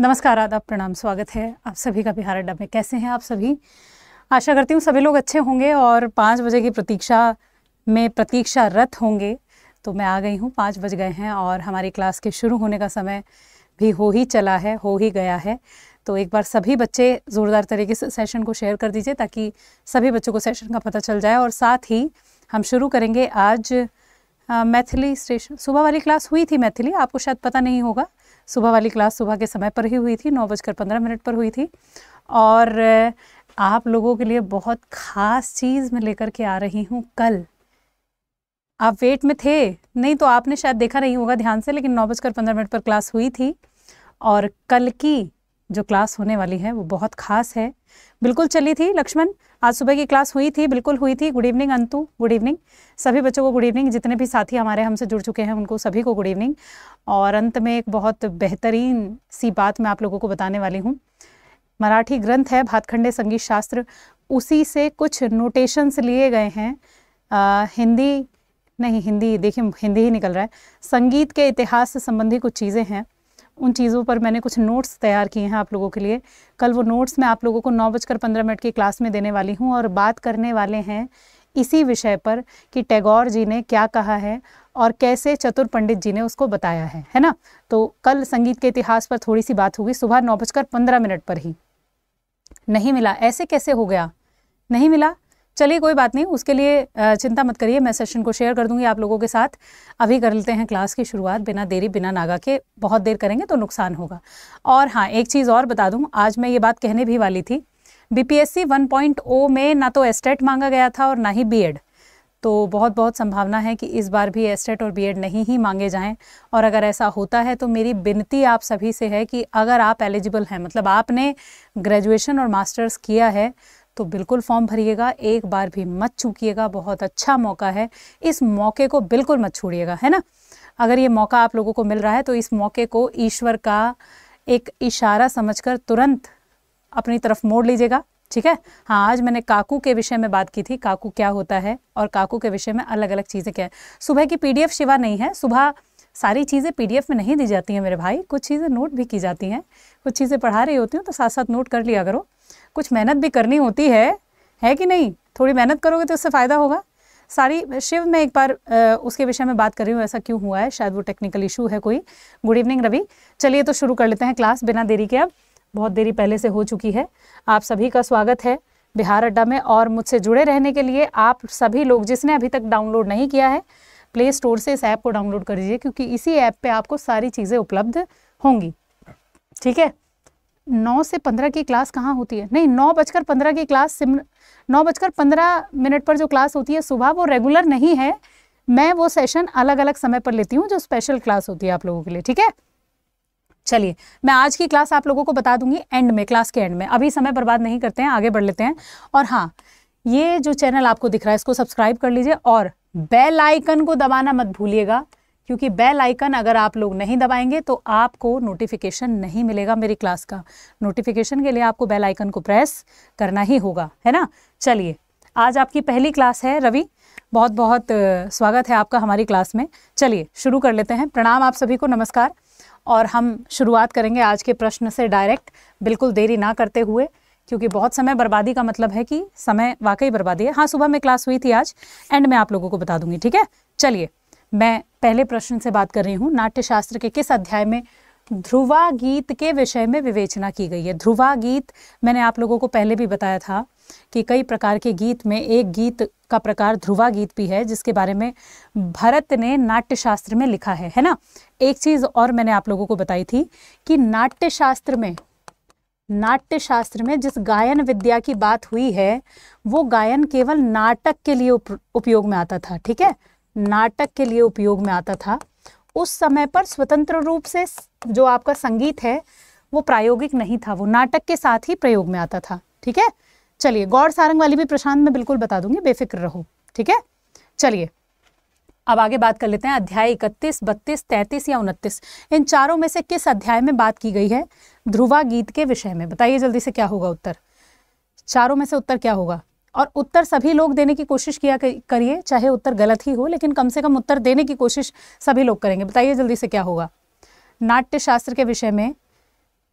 नमस्कार आदाब प्रणाम स्वागत है आप सभी का बिहार अड्डा में कैसे हैं आप सभी आशा करती हूँ सभी लोग अच्छे होंगे और पाँच बजे की प्रतीक्षा में प्रतीक्षारत होंगे तो मैं आ गई हूँ पाँच बज गए हैं और हमारी क्लास के शुरू होने का समय भी हो ही चला है हो ही गया है तो एक बार सभी बच्चे ज़ोरदार तरीके से सेशन को शेयर कर दीजिए ताकि सभी बच्चों को सेशन का पता चल जाए और साथ ही हम शुरू करेंगे आज मैथिली स्टेशन सुबह वाली क्लास हुई थी मैथिली आपको शायद पता नहीं होगा सुबह वाली क्लास सुबह के समय पर ही हुई थी नौ बजकर पंद्रह मिनट पर हुई थी और आप लोगों के लिए बहुत ख़ास चीज़ मैं लेकर के आ रही हूँ कल आप वेट में थे नहीं तो आपने शायद देखा नहीं होगा ध्यान से लेकिन नौ बजकर पंद्रह मिनट पर क्लास हुई थी और कल की जो क्लास होने वाली है वो बहुत खास है बिल्कुल चली थी लक्ष्मण आज सुबह की क्लास हुई थी बिल्कुल हुई थी गुड इवनिंग अंतु गुड इवनिंग सभी बच्चों को गुड इवनिंग जितने भी साथी हमारे हमसे जुड़ चुके हैं उनको सभी को गुड इवनिंग और अंत में एक बहुत बेहतरीन सी बात मैं आप लोगों को बताने वाली हूँ मराठी ग्रंथ है भातखंडे संगीत शास्त्र उसी से कुछ नोटेशंस लिए गए हैं आ, हिंदी नहीं हिंदी देखिए हिंदी ही निकल रहा है संगीत के इतिहास से संबंधी कुछ चीज़ें हैं उन चीज़ों पर मैंने कुछ नोट्स तैयार किए हैं आप लोगों के लिए कल वो नोट्स मैं आप लोगों को नौ बजकर पंद्रह मिनट की क्लास में देने वाली हूँ और बात करने वाले हैं इसी विषय पर कि टैगोर जी ने क्या कहा है और कैसे चतुर पंडित जी ने उसको बताया है है ना तो कल संगीत के इतिहास पर थोड़ी सी बात होगी सुबह नौ बजकर पंद्रह मिनट पर ही नहीं मिला ऐसे कैसे हो गया नहीं मिला चलिए कोई बात नहीं उसके लिए चिंता मत करिए मैं सेशन को शेयर कर दूंगी आप लोगों के साथ अभी कर लेते हैं क्लास की शुरुआत बिना देरी बिना नागा के बहुत देर करेंगे तो नुकसान होगा और हाँ एक चीज़ और बता दूँ आज मैं ये बात कहने भी वाली थी बीपीएससी 1.0 में ना तो एस्टेट e मांगा गया था और ना ही बीएड e तो बहुत बहुत संभावना है कि इस बार भी एस्टेट e और बीएड नहीं ही मांगे जाएं और अगर ऐसा होता है तो मेरी विनती आप सभी से है कि अगर आप एलिजिबल हैं मतलब आपने ग्रेजुएशन और मास्टर्स किया है तो बिल्कुल फॉर्म भरिएगा एक बार भी मत चूकीेगा बहुत अच्छा मौका है इस मौके को बिल्कुल मत छोड़िएगा है ना अगर ये मौका आप लोगों को मिल रहा है तो इस मौके को ईश्वर का एक इशारा समझकर तुरंत अपनी तरफ मोड़ लीजिएगा ठीक है हाँ आज मैंने काकू के विषय में बात की थी काकू क्या होता है और काकू के विषय में अलग अलग चीज़ें क्या है सुबह की पीडीएफ शिवा नहीं है सुबह सारी चीज़ें पीडीएफ में नहीं दी जाती हैं मेरे भाई कुछ चीज़ें नोट भी की जाती हैं कुछ चीज़ें पढ़ा रही होती हूँ तो साथ साथ नोट कर लिया करो कुछ मेहनत भी करनी होती है है कि नहीं थोड़ी मेहनत करोगे तो उससे फ़ायदा होगा सारी शिव मैं एक बार आ, उसके विषय में बात कर रही हूँ ऐसा क्यों हुआ है शायद वो टेक्निकल इशू है कोई गुड इवनिंग रवि चलिए तो शुरू कर लेते हैं क्लास बिना देरी के अब बहुत देरी पहले से हो चुकी है आप सभी का स्वागत है बिहार अड्डा में और मुझसे जुड़े रहने के लिए आप सभी लोग जिसने अभी तक डाउनलोड नहीं किया है प्ले स्टोर से इस ऐप को डाउनलोड कर लीजिए क्योंकि इसी ऐप पे आपको सारी चीज़ें उपलब्ध होंगी ठीक है नौ से पंद्रह की क्लास कहाँ होती है नहीं नौ बजकर पंद्रह की क्लास सिम नौ बजकर पंद्रह मिनट पर जो क्लास होती है सुबह वो रेगुलर नहीं है मैं वो सेशन अलग अलग समय पर लेती हूँ जो स्पेशल क्लास होती है आप लोगों के लिए ठीक है चलिए मैं आज की क्लास आप लोगों को बता दूंगी एंड में क्लास के एंड में अभी समय बर्बाद नहीं करते हैं आगे बढ़ लेते हैं और हाँ ये जो चैनल आपको दिख रहा है इसको सब्सक्राइब कर लीजिए और बेल आइकन को दबाना मत भूलिएगा क्योंकि बेल आइकन अगर आप लोग नहीं दबाएंगे तो आपको नोटिफिकेशन नहीं मिलेगा मेरी क्लास का नोटिफिकेशन के लिए आपको बेल आइकन को प्रेस करना ही होगा है ना चलिए आज आपकी पहली क्लास है रवि बहुत बहुत स्वागत है आपका हमारी क्लास में चलिए शुरू कर लेते हैं प्रणाम आप सभी को नमस्कार और हम शुरुआत करेंगे आज के प्रश्न से डायरेक्ट बिल्कुल देरी ना करते हुए क्योंकि बहुत समय बर्बादी का मतलब है कि समय वाकई बर्बादी है हाँ सुबह में क्लास हुई थी आज एंड मैं आप लोगों को बता दूंगी ठीक है चलिए मैं पहले प्रश्न से बात कर रही हूँ नाट्यशास्त्र के किस अध्याय में ध्रुवा गीत के विषय में विवेचना की गई है ध्रुवा गीत मैंने आप लोगों को पहले भी बताया था कि कई प्रकार के गीत में एक गीत का प्रकार ध्रुवा गीत भी है जिसके बारे में भरत ने नाट्यशास्त्र में लिखा है है ना एक चीज़ और मैंने आप लोगों को बताई थी कि नाट्यशास्त्र में नाट्यशास्त्र में जिस गायन विद्या की बात हुई है वो गायन केवल नाटक के लिए उप, उपयोग में आता था ठीक है नाटक के लिए उपयोग में आता था उस समय पर स्वतंत्र रूप से जो आपका संगीत है वो प्रायोगिक नहीं था वो नाटक के साथ ही प्रयोग में आता था ठीक है चलिए गौर सारंग वाली भी प्रशांत मैं बिल्कुल बता दूंगी बेफिक्र रहो ठीक है चलिए अब आगे बात कर लेते हैं अध्याय इकतीस बत्तीस तैतीस या उनतीस इन चारों में से किस अध्याय में बात की गई है ध्रुवा गीत के विषय में बताइए जल्दी से क्या होगा उत्तर चारों में से उत्तर क्या होगा और उत्तर सभी लोग देने की कोशिश किया करिए चाहे उत्तर गलत ही हो लेकिन कम से कम उत्तर देने की कोशिश सभी लोग करेंगे बताइए जल्दी से क्या होगा नाट्य शास्त्र के विषय में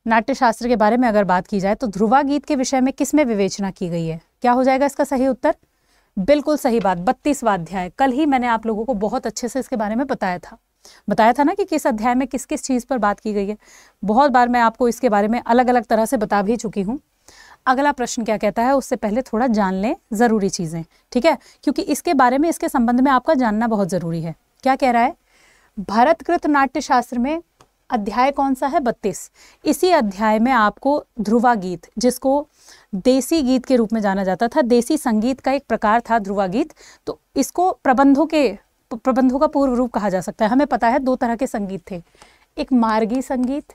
नाट्य शास्त्र के बारे में अगर बात की जाए तो ध्रुवा गीत के विषय में किस में विवेचना की गई है क्या हो जाएगा इसका सही उत्तर बिल्कुल सही बात बत्तीसवा अध्याय कल ही मैंने आप लोगों को बहुत अच्छे से इसके बारे में बताया था बताया था ना कि किस अध्याय में किस किस चीज़ पर बात की गई है बहुत बार मैं आपको इसके बारे में अलग अलग तरह से बता भी चुकी हूँ अगला प्रश्न क्या कहता है उससे पहले थोड़ा जान लें ज़रूरी चीज़ें ठीक है क्योंकि इसके बारे में इसके संबंध में आपका जानना बहुत ज़रूरी है क्या कह रहा है नाट्य नाट्यशास्त्र में अध्याय कौन सा है बत्तीस इसी अध्याय में आपको ध्रुवा गीत जिसको देसी गीत के रूप में जाना जाता था देसी संगीत का एक प्रकार था ध्रुवा गीत तो इसको प्रबंधों के प्रबंधों का पूर्व रूप कहा जा सकता है हमें पता है दो तरह के संगीत थे एक मार्गी संगीत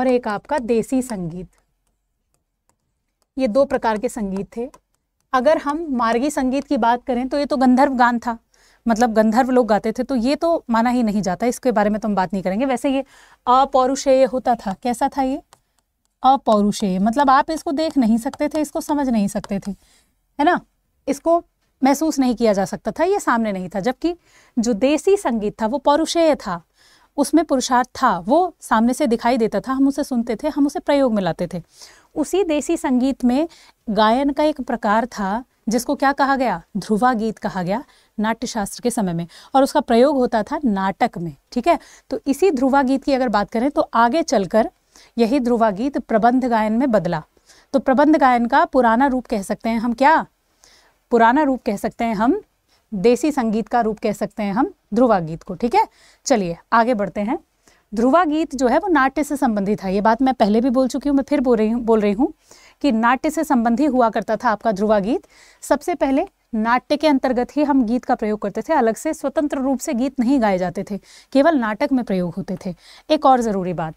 और एक आपका देसी संगीत ये दो प्रकार के संगीत थे अगर हम मार्गी संगीत की बात करें तो ये तो गंधर्व गान था मतलब गंधर्व लोग गाते थे तो ये तो माना ही नहीं जाता इसके बारे में तो हम बात नहीं करेंगे वैसे ये अपौरुषेय होता था कैसा था ये अपौरुषेय मतलब आप इसको देख नहीं सकते थे इसको समझ नहीं सकते थे है ना इसको महसूस नहीं किया जा सकता था ये सामने नहीं था जबकि जो देसी संगीत था वो पौरुषेय था उसमें पुरुषार्थ था वो सामने से दिखाई देता था हम उसे सुनते थे हम उसे प्रयोग में लाते थे उसी देसी संगीत में गायन का एक प्रकार था जिसको क्या कहा गया ध्रुवा गीत कहा गया नाट्यशास्त्र के समय में और उसका प्रयोग होता था नाटक में ठीक है तो इसी ध्रुवा गीत की अगर बात करें तो आगे चलकर यही ध्रुवा गीत प्रबंध गायन में बदला तो प्रबंध गायन का पुराना रूप कह सकते हैं हम क्या पुराना रूप कह सकते हैं हम देसी संगीत का रूप कह सकते हैं हम ध्रुवा गीत को ठीक है चलिए आगे बढ़ते हैं ध्रुवा गीत जो है वो नाट्य से संबंधित था ये बात मैं पहले भी बोल चुकी हूँ मैं फिर बोल रही हूँ बोल रही हूँ कि नाट्य से संबंधी हुआ करता था आपका ध्रुवा गीत सबसे पहले नाट्य के अंतर्गत ही हम गीत का प्रयोग करते थे अलग से स्वतंत्र रूप से गीत नहीं गाए जाते थे केवल नाटक में प्रयोग होते थे एक और ज़रूरी बात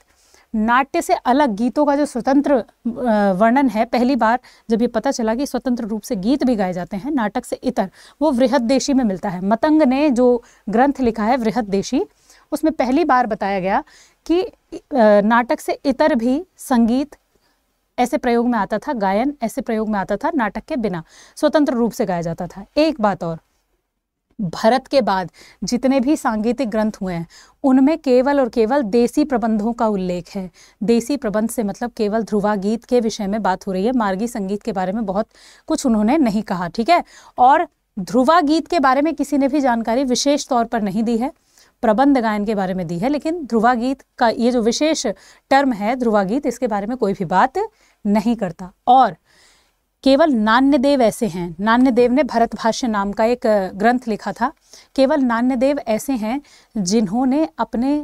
नाट्य से अलग गीतों का जो स्वतंत्र वर्णन है पहली बार जब ये पता चला कि स्वतंत्र रूप से गीत भी गाए जाते हैं नाटक से इतर वो वृहद देशी में मिलता है मतंग ने जो ग्रंथ लिखा है वृहद देशी उसमें पहली बार बताया गया कि नाटक से इतर भी संगीत ऐसे प्रयोग में आता था गायन ऐसे प्रयोग में आता था नाटक के बिना स्वतंत्र रूप से गाया जाता था एक बात और भरत के बाद जितने भी सांगीतिक ग्रंथ हुए हैं उनमें केवल और केवल देसी प्रबंधों का उल्लेख है देसी प्रबंध से मतलब केवल ध्रुवा गीत के विषय में बात हो रही है मार्गी संगीत के बारे में बहुत कुछ उन्होंने नहीं कहा ठीक है और ध्रुवा गीत के बारे में किसी ने भी जानकारी विशेष तौर पर नहीं दी है प्रबंध गायन के बारे में दी है लेकिन ध्रुवा गीत का ये जो विशेष टर्म है ध्रुवा गीत इसके बारे में कोई भी बात नहीं करता और केवल नान्यदेव ऐसे हैं नान्यदेव ने भरत भाष्य नाम का एक ग्रंथ लिखा था केवल नान्यदेव ऐसे हैं जिन्होंने अपने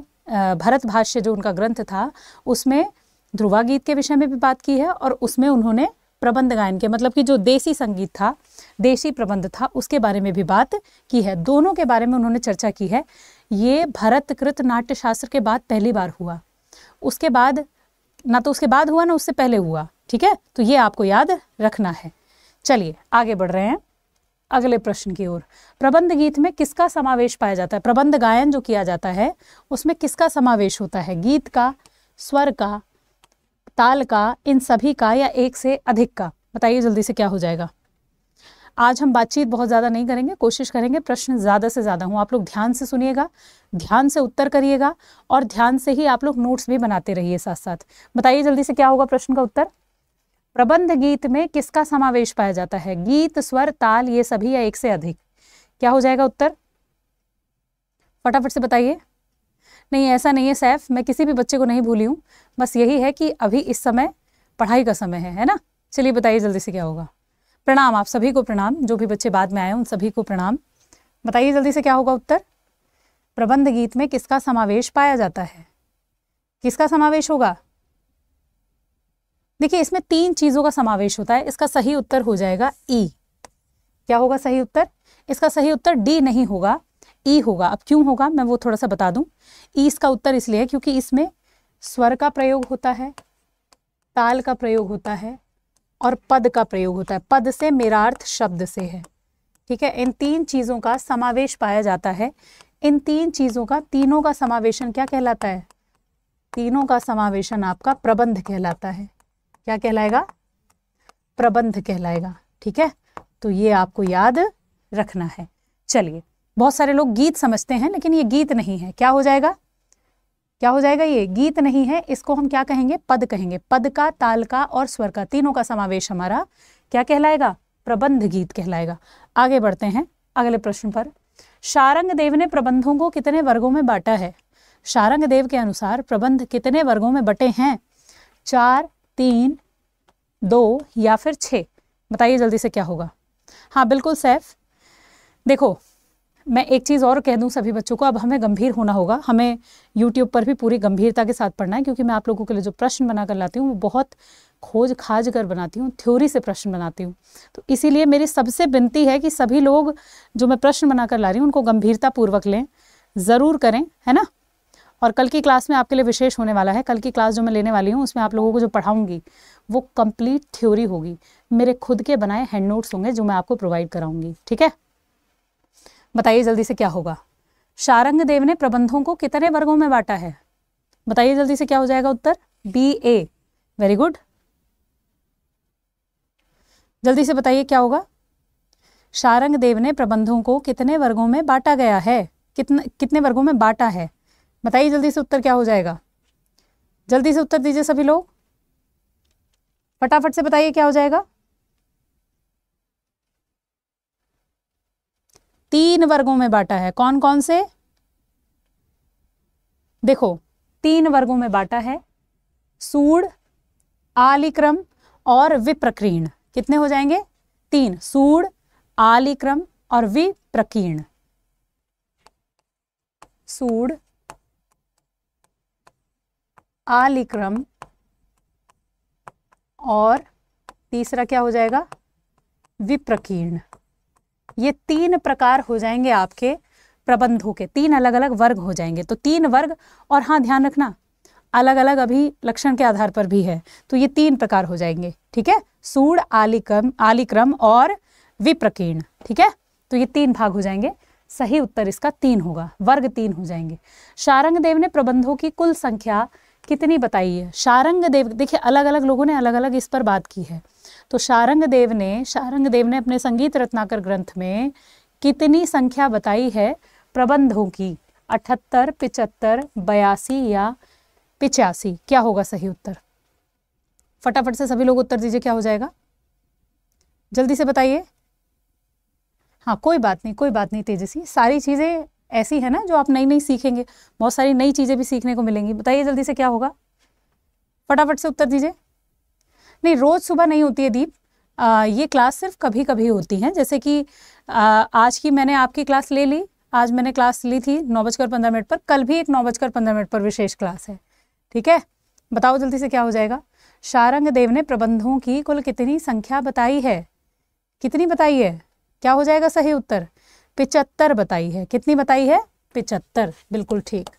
भरत भाष्य जो उनका ग्रंथ था उसमें ध्रुवा गीत के विषय में भी बात की है और उसमें उन्होंने प्रबंध गायन के मतलब कि जो देसी संगीत था देशी प्रबंध था उसके बारे में भी बात की है दोनों के बारे में उन्होंने चर्चा की है ये भरतकृत नाट्य शास्त्र के बाद पहली बार हुआ उसके बाद ना तो उसके बाद हुआ ना उससे पहले हुआ ठीक है तो ये आपको याद रखना है चलिए आगे बढ़ रहे हैं अगले प्रश्न की ओर प्रबंध गीत में किसका समावेश पाया जाता है प्रबंध गायन जो किया जाता है उसमें किसका समावेश होता है गीत का स्वर का ताल का इन सभी का या एक से अधिक का बताइए जल्दी से क्या हो जाएगा आज हम बातचीत बहुत ज़्यादा नहीं करेंगे कोशिश करेंगे प्रश्न ज़्यादा से ज़्यादा हों आप लोग ध्यान से सुनिएगा ध्यान से उत्तर करिएगा और ध्यान से ही आप लोग नोट्स भी बनाते रहिए साथ साथ बताइए जल्दी से क्या होगा प्रश्न का उत्तर प्रबंध गीत में किसका समावेश पाया जाता है गीत स्वर ताल ये सभी या एक से अधिक क्या हो जाएगा उत्तर फटाफट से बताइए नहीं ऐसा नहीं है सैफ मैं किसी भी बच्चे को नहीं भूली हूँ बस यही है कि अभी इस समय पढ़ाई का समय है है ना चलिए बताइए जल्दी से क्या होगा प्रणाम आप सभी को प्रणाम जो भी बच्चे बाद में आए उन सभी को प्रणाम बताइए जल्दी से क्या होगा उत्तर प्रबंध गीत में किसका समावेश पाया जाता है किसका समावेश होगा देखिए इसमें तीन चीजों का समावेश होता है इसका सही उत्तर हो जाएगा ई e। क्या होगा सही उत्तर इसका सही उत्तर डी नहीं होगा ई e होगा अब क्यों होगा मैं वो थोड़ा सा बता दूं ई e इसका उत्तर इसलिए क्योंकि इसमें स्वर का प्रयोग होता है ताल का प्रयोग होता है और पद का प्रयोग होता है पद से मेरा अर्थ शब्द से है ठीक है इन तीन चीज़ों का समावेश पाया जाता है इन तीन चीज़ों का तीनों का समावेशन क्या कहलाता है तीनों का समावेशन आपका प्रबंध कहलाता है क्या कहलाएगा प्रबंध कहलाएगा ठीक है तो ये आपको याद रखना है चलिए बहुत सारे लोग गीत समझते हैं लेकिन ये गीत नहीं है क्या हो जाएगा क्या हो जाएगा ये गीत नहीं है इसको हम क्या कहेंगे पद कहेंगे पद का ताल का और स्वर का तीनों का समावेश हमारा क्या कहलाएगा प्रबंध गीत कहलाएगा आगे बढ़ते हैं अगले प्रश्न पर शारंग देव ने प्रबंधों को कितने वर्गों में बांटा है शारंग देव के अनुसार प्रबंध कितने वर्गों में बटे हैं चार तीन दो या फिर छ बताइए जल्दी से क्या होगा हाँ बिल्कुल सैफ देखो मैं एक चीज़ और कह दूं सभी बच्चों को अब हमें गंभीर होना होगा हमें यूट्यूब पर भी पूरी गंभीरता के साथ पढ़ना है क्योंकि मैं आप लोगों के लिए जो प्रश्न बना कर लाती हूँ वो बहुत खोज खाज कर बनाती हूँ थ्योरी से प्रश्न बनाती हूँ तो इसीलिए मेरी सबसे विनती है कि सभी लोग जो मैं प्रश्न बना कर ला रही हूँ उनको गंभीरतापूर्वक लें ज़रूर करें है ना और कल की क्लास में आपके लिए विशेष होने वाला है कल की क्लास जो मैं लेने वाली हूँ उसमें आप लोगों को जो पढ़ाऊँगी वो कम्प्लीट थ्योरी होगी मेरे खुद के बनाए हैंड नोट्स होंगे जो मैं आपको प्रोवाइड कराऊँगी ठीक है बताइए जल्दी से क्या होगा शारंग देव ने प्रबंधों को कितने वर्गों में बांटा है बताइए जल्दी से क्या हो जाएगा उत्तर बी ए वेरी गुड जल्दी से बताइए क्या होगा शारंग देव ने प्रबंधों को कितने वर्गों में बांटा गया है कितने कितने वर्गों में बांटा है बताइए जल्दी से उत्तर क्या हो जाएगा जल्दी से उत्तर दीजिए सभी लोग फटाफट से बताइए क्या हो जाएगा तीन वर्गों में बांटा है कौन कौन से देखो तीन वर्गों में बांटा है सूड आलिक्रम और विप्रकीर्ण कितने हो जाएंगे तीन सूड आलिक्रम और विप्रकीर्ण सूड आलिक्रम और तीसरा क्या हो जाएगा विप्रकीर्ण ये तीन प्रकार हो जाएंगे आपके प्रबंधों के तीन अलग अलग वर्ग हो जाएंगे तो तीन वर्ग और हाँ ध्यान रखना अलग अलग अभी लक्षण के आधार पर भी है तो ये तीन प्रकार हो जाएंगे ठीक है सूड आलिक्रम आलिक्रम और विप्रकीर्ण ठीक है तो ये तीन भाग हो जाएंगे सही उत्तर इसका तीन होगा वर्ग तीन हो जाएंगे शारंग देव ने प्रबंधों की कुल संख्या कितनी बताई है शारंग देव देखिए अलग अलग लोगों ने अलग अलग इस पर बात की है तो शारंग देव ने शारंग देव ने अपने संगीत रत्नाकर ग्रंथ में कितनी संख्या बताई है प्रबंधों की अठहत्तर पिचहत्तर बयासी या पिचासी क्या होगा सही उत्तर फटाफट से सभी लोग उत्तर दीजिए क्या हो जाएगा जल्दी से बताइए हाँ कोई बात नहीं कोई बात नहीं तेजस्वी सारी चीज़ें ऐसी है ना जो आप नई नई सीखेंगे बहुत सारी नई चीज़ें भी सीखने को मिलेंगी बताइए जल्दी से क्या होगा फटाफट से उत्तर दीजिए नहीं रोज़ सुबह नहीं होती है दीप आ, ये क्लास सिर्फ कभी कभी होती हैं जैसे कि आ, आज की मैंने आपकी क्लास ले ली आज मैंने क्लास ली थी नौ बजकर पंद्रह मिनट पर कल भी एक नौ बजकर पंद्रह मिनट पर विशेष क्लास है ठीक है बताओ जल्दी से क्या हो जाएगा शारंग देव ने प्रबंधों की कुल कितनी संख्या बताई है कितनी बताई है क्या हो जाएगा सही उत्तर पिचहत्तर बताई है कितनी बताई है पिचहत्तर बिल्कुल ठीक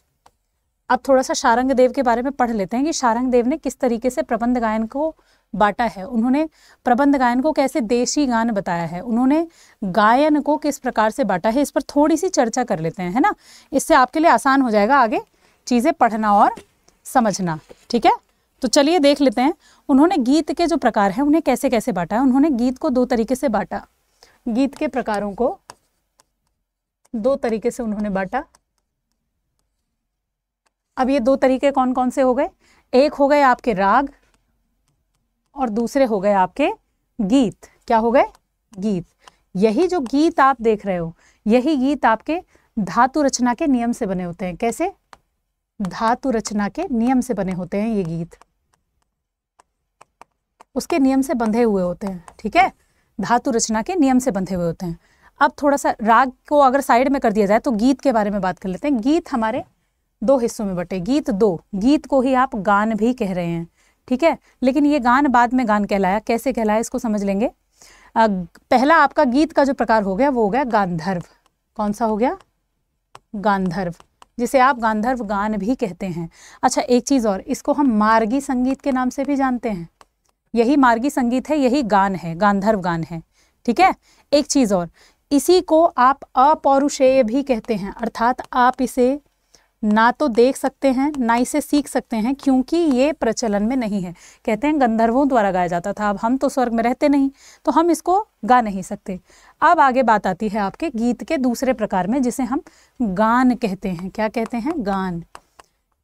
अब थोड़ा सा शारंग देव के बारे में पढ़ लेते हैं कि शारंग देव ने किस तरीके से प्रबंध गायन को बांटा है उन्होंने प्रबंध गायन को कैसे देशी गान बताया है उन्होंने गायन को किस प्रकार से बांटा है इस पर थोड़ी सी चर्चा कर लेते हैं है ना इससे आपके लिए आसान हो जाएगा आगे चीज़ें पढ़ना और समझना ठीक है तो चलिए देख लेते हैं उन्होंने गीत के जो प्रकार हैं उन्हें कैसे कैसे बांटा है उन्होंने गीत को दो तरीके से बांटा गीत के प्रकारों को दो तरीके से उन्होंने बांटा अब ये दो तरीके कौन कौन से हो गए एक हो गए आपके राग और दूसरे हो गए आपके गीत क्या हो गए गीत यही जो गीत आप देख रहे हो यही गीत आपके धातु रचना के नियम से बने होते हैं कैसे धातु रचना के नियम से बने होते हैं ये गीत उसके नियम से बंधे हुए होते हैं ठीक है धातु रचना के नियम से बंधे हुए होते हैं अब थोड़ा सा राग को अगर साइड में कर दिया जाए तो गीत के बारे में बात कर लेते हैं गीत हमारे दो हिस्सों में बटे गीत दो गीत को ही आप गान भी कह रहे हैं ठीक है लेकिन ये गान बाद में गान कहलाया कैसे कहलाया इसको समझ लेंगे पहला आपका गीत का जो प्रकार हो गया वो हो गया गांधर्व कौन सा हो गया गांधर्व जिसे आप गांधर्व गान भी कहते हैं अच्छा एक चीज़ और इसको हम मार्गी संगीत के नाम से भी जानते हैं यही मार्गी संगीत है यही गान है गांधर्व गान है ठीक है एक चीज़ और इसी को आप अपौरुषेय भी कहते हैं अर्थात आप इसे ना तो देख सकते हैं ना इसे सीख सकते हैं क्योंकि ये प्रचलन में नहीं है कहते हैं गंधर्वों द्वारा गाया जाता था अब हम तो स्वर्ग में रहते नहीं तो हम इसको गा नहीं सकते अब आगे बात आती है आपके गीत के दूसरे प्रकार में जिसे हम गान कहते हैं क्या कहते हैं गान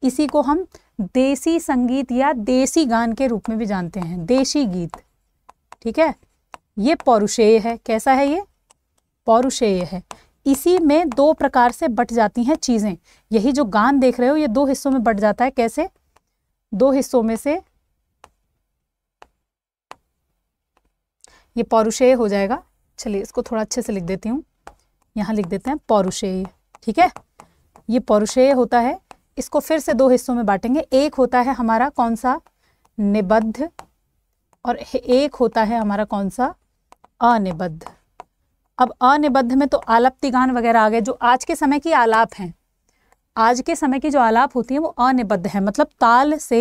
इसी को हम देसी संगीत या देसी गान के रूप में भी जानते हैं देशी गीत ठीक है ये पौरुषेय है कैसा है ये पौरुषेय है इसी में दो प्रकार से बट जाती हैं चीज़ें यही जो गान देख रहे हो ये दो हिस्सों में बट जाता है कैसे दो हिस्सों में से ये पौरुषेय हो जाएगा चलिए इसको थोड़ा अच्छे से लिख देती हूँ यहाँ लिख देते हैं पौरुषेय ठीक है ये पौरुषेय होता है इसको फिर से दो हिस्सों में बांटेंगे एक होता है हमारा कौन सा निबद्ध और एक होता है हमारा कौन सा अनिबद्ध अब अनिबद्ध में तो आलाप्ति गान वगैरह आ गए जो आज के समय की आलाप हैं आज के समय की जो आलाप होती है वो अनिबद्ध है मतलब ताल से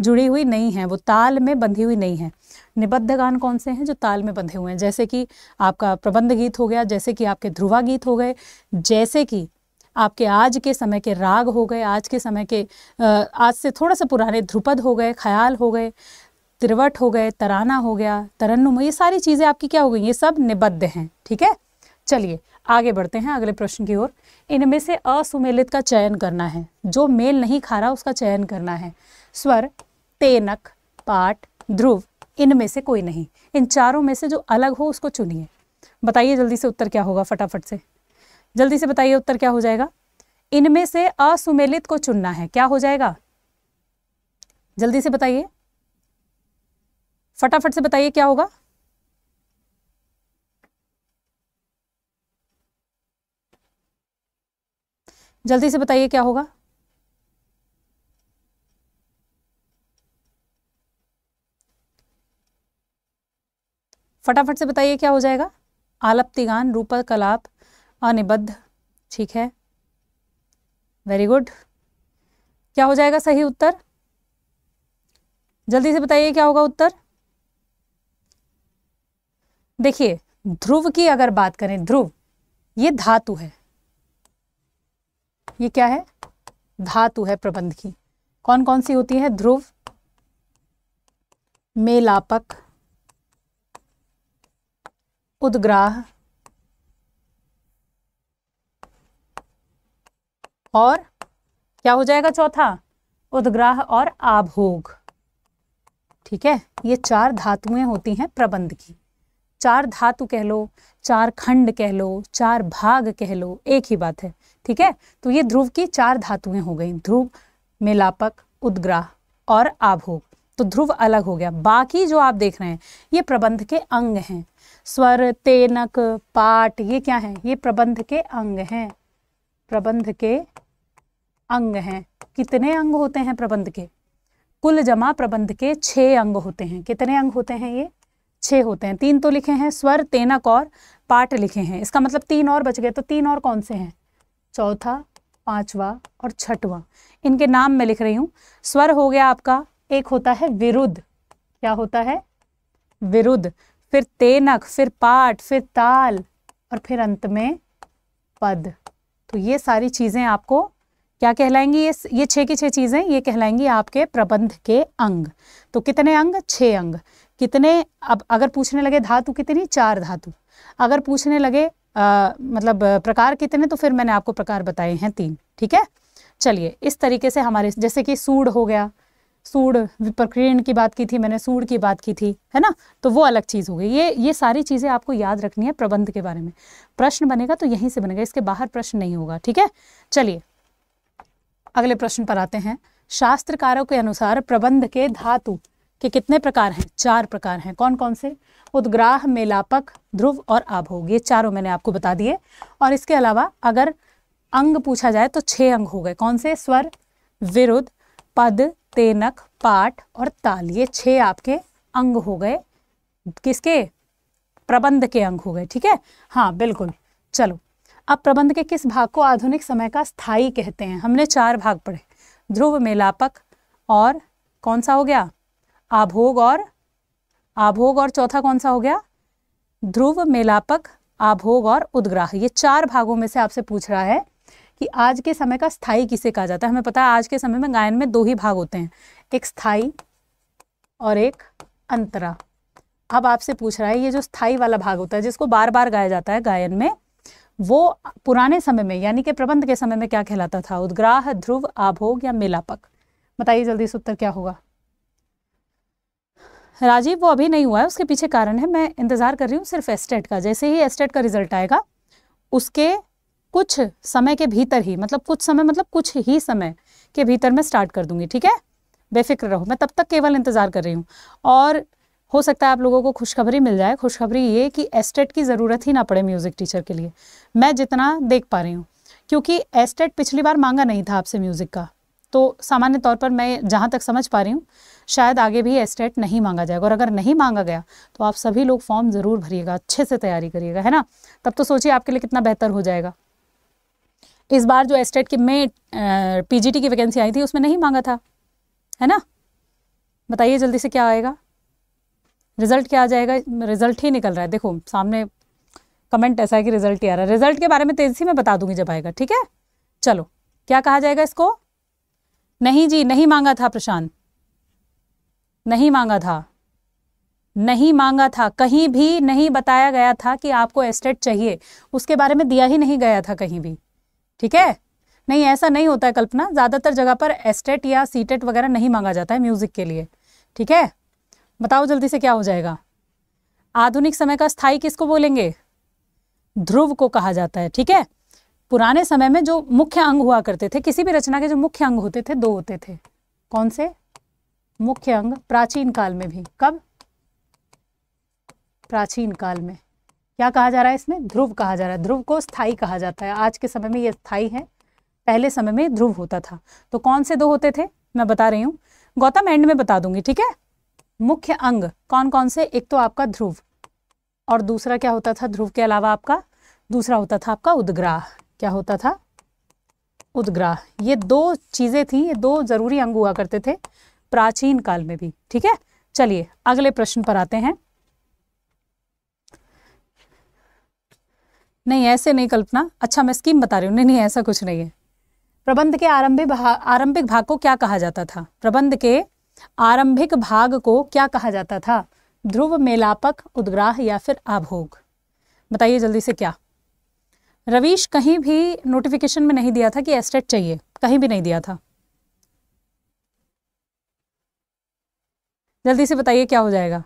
जुड़ी हुई नहीं है वो ताल में बंधी हुई नहीं है निबद्ध गान कौन से हैं जो ताल में बंधे हुए हैं जैसे कि आपका प्रबंध गीत हो गया जैसे कि आपके ध्रुवा गीत हो गए जैसे कि आपके आज के समय के राग हो गए आज के समय के आज से थोड़ा सा पुराने ध्रुपद हो गए ख्याल हो गए तिरवट हो गए तराना हो गया तरन्नुम ये सारी चीज़ें आपकी क्या हो गई ये सब निबद्ध हैं ठीक है चलिए आगे बढ़ते हैं अगले प्रश्न की ओर इनमें से असुमेलित का चयन करना है जो मेल नहीं खा रहा उसका चयन करना है स्वर तेनक पाठ ध्रुव इनमें से कोई नहीं इन चारों में से जो अलग हो उसको चुनिए बताइए जल्दी से उत्तर क्या होगा फटाफट से जल्दी से बताइए उत्तर क्या हो जाएगा इनमें से असुमेलित को चुनना है क्या हो जाएगा जल्दी से बताइए फटाफट से बताइए क्या होगा जल्दी से बताइए क्या होगा फटाफट से बताइए क्या हो जाएगा आलप्तिगान रूपल कलाप अनिबद्ध ठीक है वेरी गुड क्या हो जाएगा सही उत्तर जल्दी से बताइए क्या होगा उत्तर देखिए ध्रुव की अगर बात करें ध्रुव ये धातु है ये क्या है धातु है प्रबंध की कौन कौन सी होती है ध्रुव मेलापक उदग्राह और क्या हो जाएगा चौथा उदग्राह और आभोग ठीक है ये चार धातुएं होती हैं प्रबंध की चार धातु कह लो चार खंड कह लो चार भाग कह लो एक ही बात है ठीक है तो ये ध्रुव की चार धातुएं हो गई ध्रुव मिलापक उद्ग्राह और आभोग तो ध्रुव अलग हो गया बाकी जो आप देख रहे हैं ये प्रबंध के अंग हैं स्वर तेनक पाठ ये क्या है ये प्रबंध के अंग हैं प्रबंध के अंग हैं कितने अंग होते हैं प्रबंध के कुल जमा प्रबंध के छह अंग होते हैं कितने अंग होते हैं ये छः होते हैं तीन तो लिखे हैं स्वर तेनक और पाठ लिखे हैं इसका मतलब तीन और बच गए तो तीन और कौन से हैं चौथा पांचवा और छठवा इनके नाम मैं लिख रही हूँ स्वर हो गया आपका एक होता है विरुद्ध क्या होता है विरुद्ध फिर तेनक फिर पाठ फिर ताल और फिर अंत में पद तो ये सारी चीज़ें आपको क्या कहलाएंगी ये ये छः की छः चीज़ें ये कहलाएंगी आपके प्रबंध के अंग तो कितने अंग छः अंग कितने अब अगर पूछने लगे धातु कितनी चार धातु अगर पूछने लगे आ, मतलब प्रकार कितने तो फिर मैंने आपको प्रकार बताए हैं तीन ठीक है चलिए इस तरीके से हमारे जैसे कि सूड हो गया सूड प्रक्रियण की बात की थी मैंने सूड की बात की थी है ना तो वो अलग चीज़ हो गई ये ये सारी चीज़ें आपको याद रखनी है प्रबंध के बारे में प्रश्न बनेगा तो यहीं से बनेगा इसके बाहर प्रश्न नहीं होगा ठीक है चलिए अगले प्रश्न पर आते हैं शास्त्रकारों के अनुसार प्रबंध के धातु कि कितने प्रकार हैं चार प्रकार हैं कौन कौन से उद्ग्राह मेलापक ध्रुव और आभोग ये चारों मैंने आपको बता दिए और इसके अलावा अगर अंग पूछा जाए तो छह अंग हो गए कौन से स्वर विरुद्ध पद तेनक पाठ और ताल ये छह आपके अंग हो गए किसके प्रबंध के अंग हो गए ठीक है हाँ बिल्कुल चलो अब प्रबंध के किस भाग को आधुनिक समय का स्थाई कहते हैं हमने चार भाग पढ़े ध्रुव मेलापक और कौन सा हो गया आभोग और आभोग और चौथा कौन सा हो गया ध्रुव मेलापक आभोग और उद्ग्राह ये चार भागों में से आपसे पूछ रहा है कि आज के समय का स्थाई किसे कहा जाता है हमें पता है आज के समय में गायन में दो ही भाग होते हैं एक स्थाई और एक अंतरा अब आपसे पूछ रहा है ये जो स्थाई वाला भाग होता है जिसको बार बार गाया जाता है गायन में वो पुराने समय में यानी कि प्रबंध के समय में क्या कहलाता था उद्ग्राह ध्रुव आभोग या मेलापक बताइए जल्दी इस उत्तर क्या होगा राजीव वो अभी नहीं हुआ है उसके पीछे कारण है मैं इंतज़ार कर रही हूँ सिर्फ एस्टेट का जैसे ही एस्टेट का रिजल्ट आएगा उसके कुछ समय के भीतर ही मतलब कुछ समय मतलब कुछ ही समय के भीतर मैं स्टार्ट कर दूंगी ठीक है बेफिक्र रहो मैं तब तक केवल इंतज़ार कर रही हूँ और हो सकता है आप लोगों को खुशखबरी मिल जाए खुशखबरी ये कि एस्टेट की ज़रूरत ही ना पड़े म्यूज़िक टीचर के लिए मैं जितना देख पा रही हूँ क्योंकि एस्टेट पिछली बार मांगा नहीं था आपसे म्यूज़िक का तो सामान्य तौर पर मैं जहाँ तक समझ पा रही हूँ शायद आगे भी एस्टेट नहीं मांगा जाएगा और अगर नहीं मांगा गया तो आप सभी लोग फॉर्म ज़रूर भरिएगा अच्छे से तैयारी करिएगा है ना तब तो सोचिए आपके लिए कितना बेहतर हो जाएगा इस बार जो एस्टेट की में पीजीटी की वैकेंसी आई थी उसमें नहीं मांगा था है ना बताइए जल्दी से क्या आएगा रिजल्ट क्या आ जाएगा रिजल्ट ही निकल रहा है देखो सामने कमेंट ऐसा है कि रिजल्ट ही आ रहा है रिजल्ट के बारे में तेज़ी से मैं बता दूंगी जब आएगा ठीक है चलो क्या कहा जाएगा इसको नहीं जी नहीं मांगा था प्रशांत नहीं मांगा था नहीं मांगा था कहीं भी नहीं बताया गया था कि आपको एस्टेट चाहिए उसके बारे में दिया ही नहीं गया था कहीं भी ठीक है नहीं ऐसा नहीं होता है कल्पना ज़्यादातर जगह पर एस्टेट या सीटेट वगैरह नहीं मांगा जाता है म्यूज़िक के लिए ठीक है बताओ जल्दी से क्या हो जाएगा आधुनिक समय का स्थाई किसको बोलेंगे ध्रुव को कहा जाता है ठीक है पुराने समय में जो मुख्य अंग हुआ करते थे किसी भी रचना के जो मुख्य अंग होते थे दो होते थे कौन से मुख्य अंग प्राचीन काल में भी कब प्राचीन काल में क्या कहा जा रहा है इसमें ध्रुव कहा जा रहा है ध्रुव को स्थाई कहा जाता है आज के समय में ये स्थाई है पहले समय में ध्रुव होता था तो कौन से दो होते थे मैं बता रही हूँ गौतम एंड में बता दूंगी ठीक है मुख्य अंग कौन कौन से एक तो आपका ध्रुव और दूसरा क्या होता था ध्रुव के अलावा आपका दूसरा होता था आपका उदग्राह क्या होता था उदग्राह ये दो चीज़ें थी ये दो ज़रूरी अंग हुआ करते थे प्राचीन काल में भी ठीक है चलिए अगले प्रश्न पर आते हैं नहीं ऐसे नहीं कल्पना अच्छा मैं स्कीम बता रही हूँ नहीं नहीं ऐसा कुछ नहीं है प्रबंध के आरंभिक भाग आरंभिक भाग को क्या कहा जाता था प्रबंध के आरंभिक भाग को क्या कहा जाता था ध्रुव मेलापक उद्ग्राह या फिर आभोग बताइए जल्दी से क्या रवीश कहीं भी नोटिफिकेशन में नहीं दिया था कि एस्टेट चाहिए कहीं भी नहीं दिया था जल्दी से बताइए क्या हो जाएगा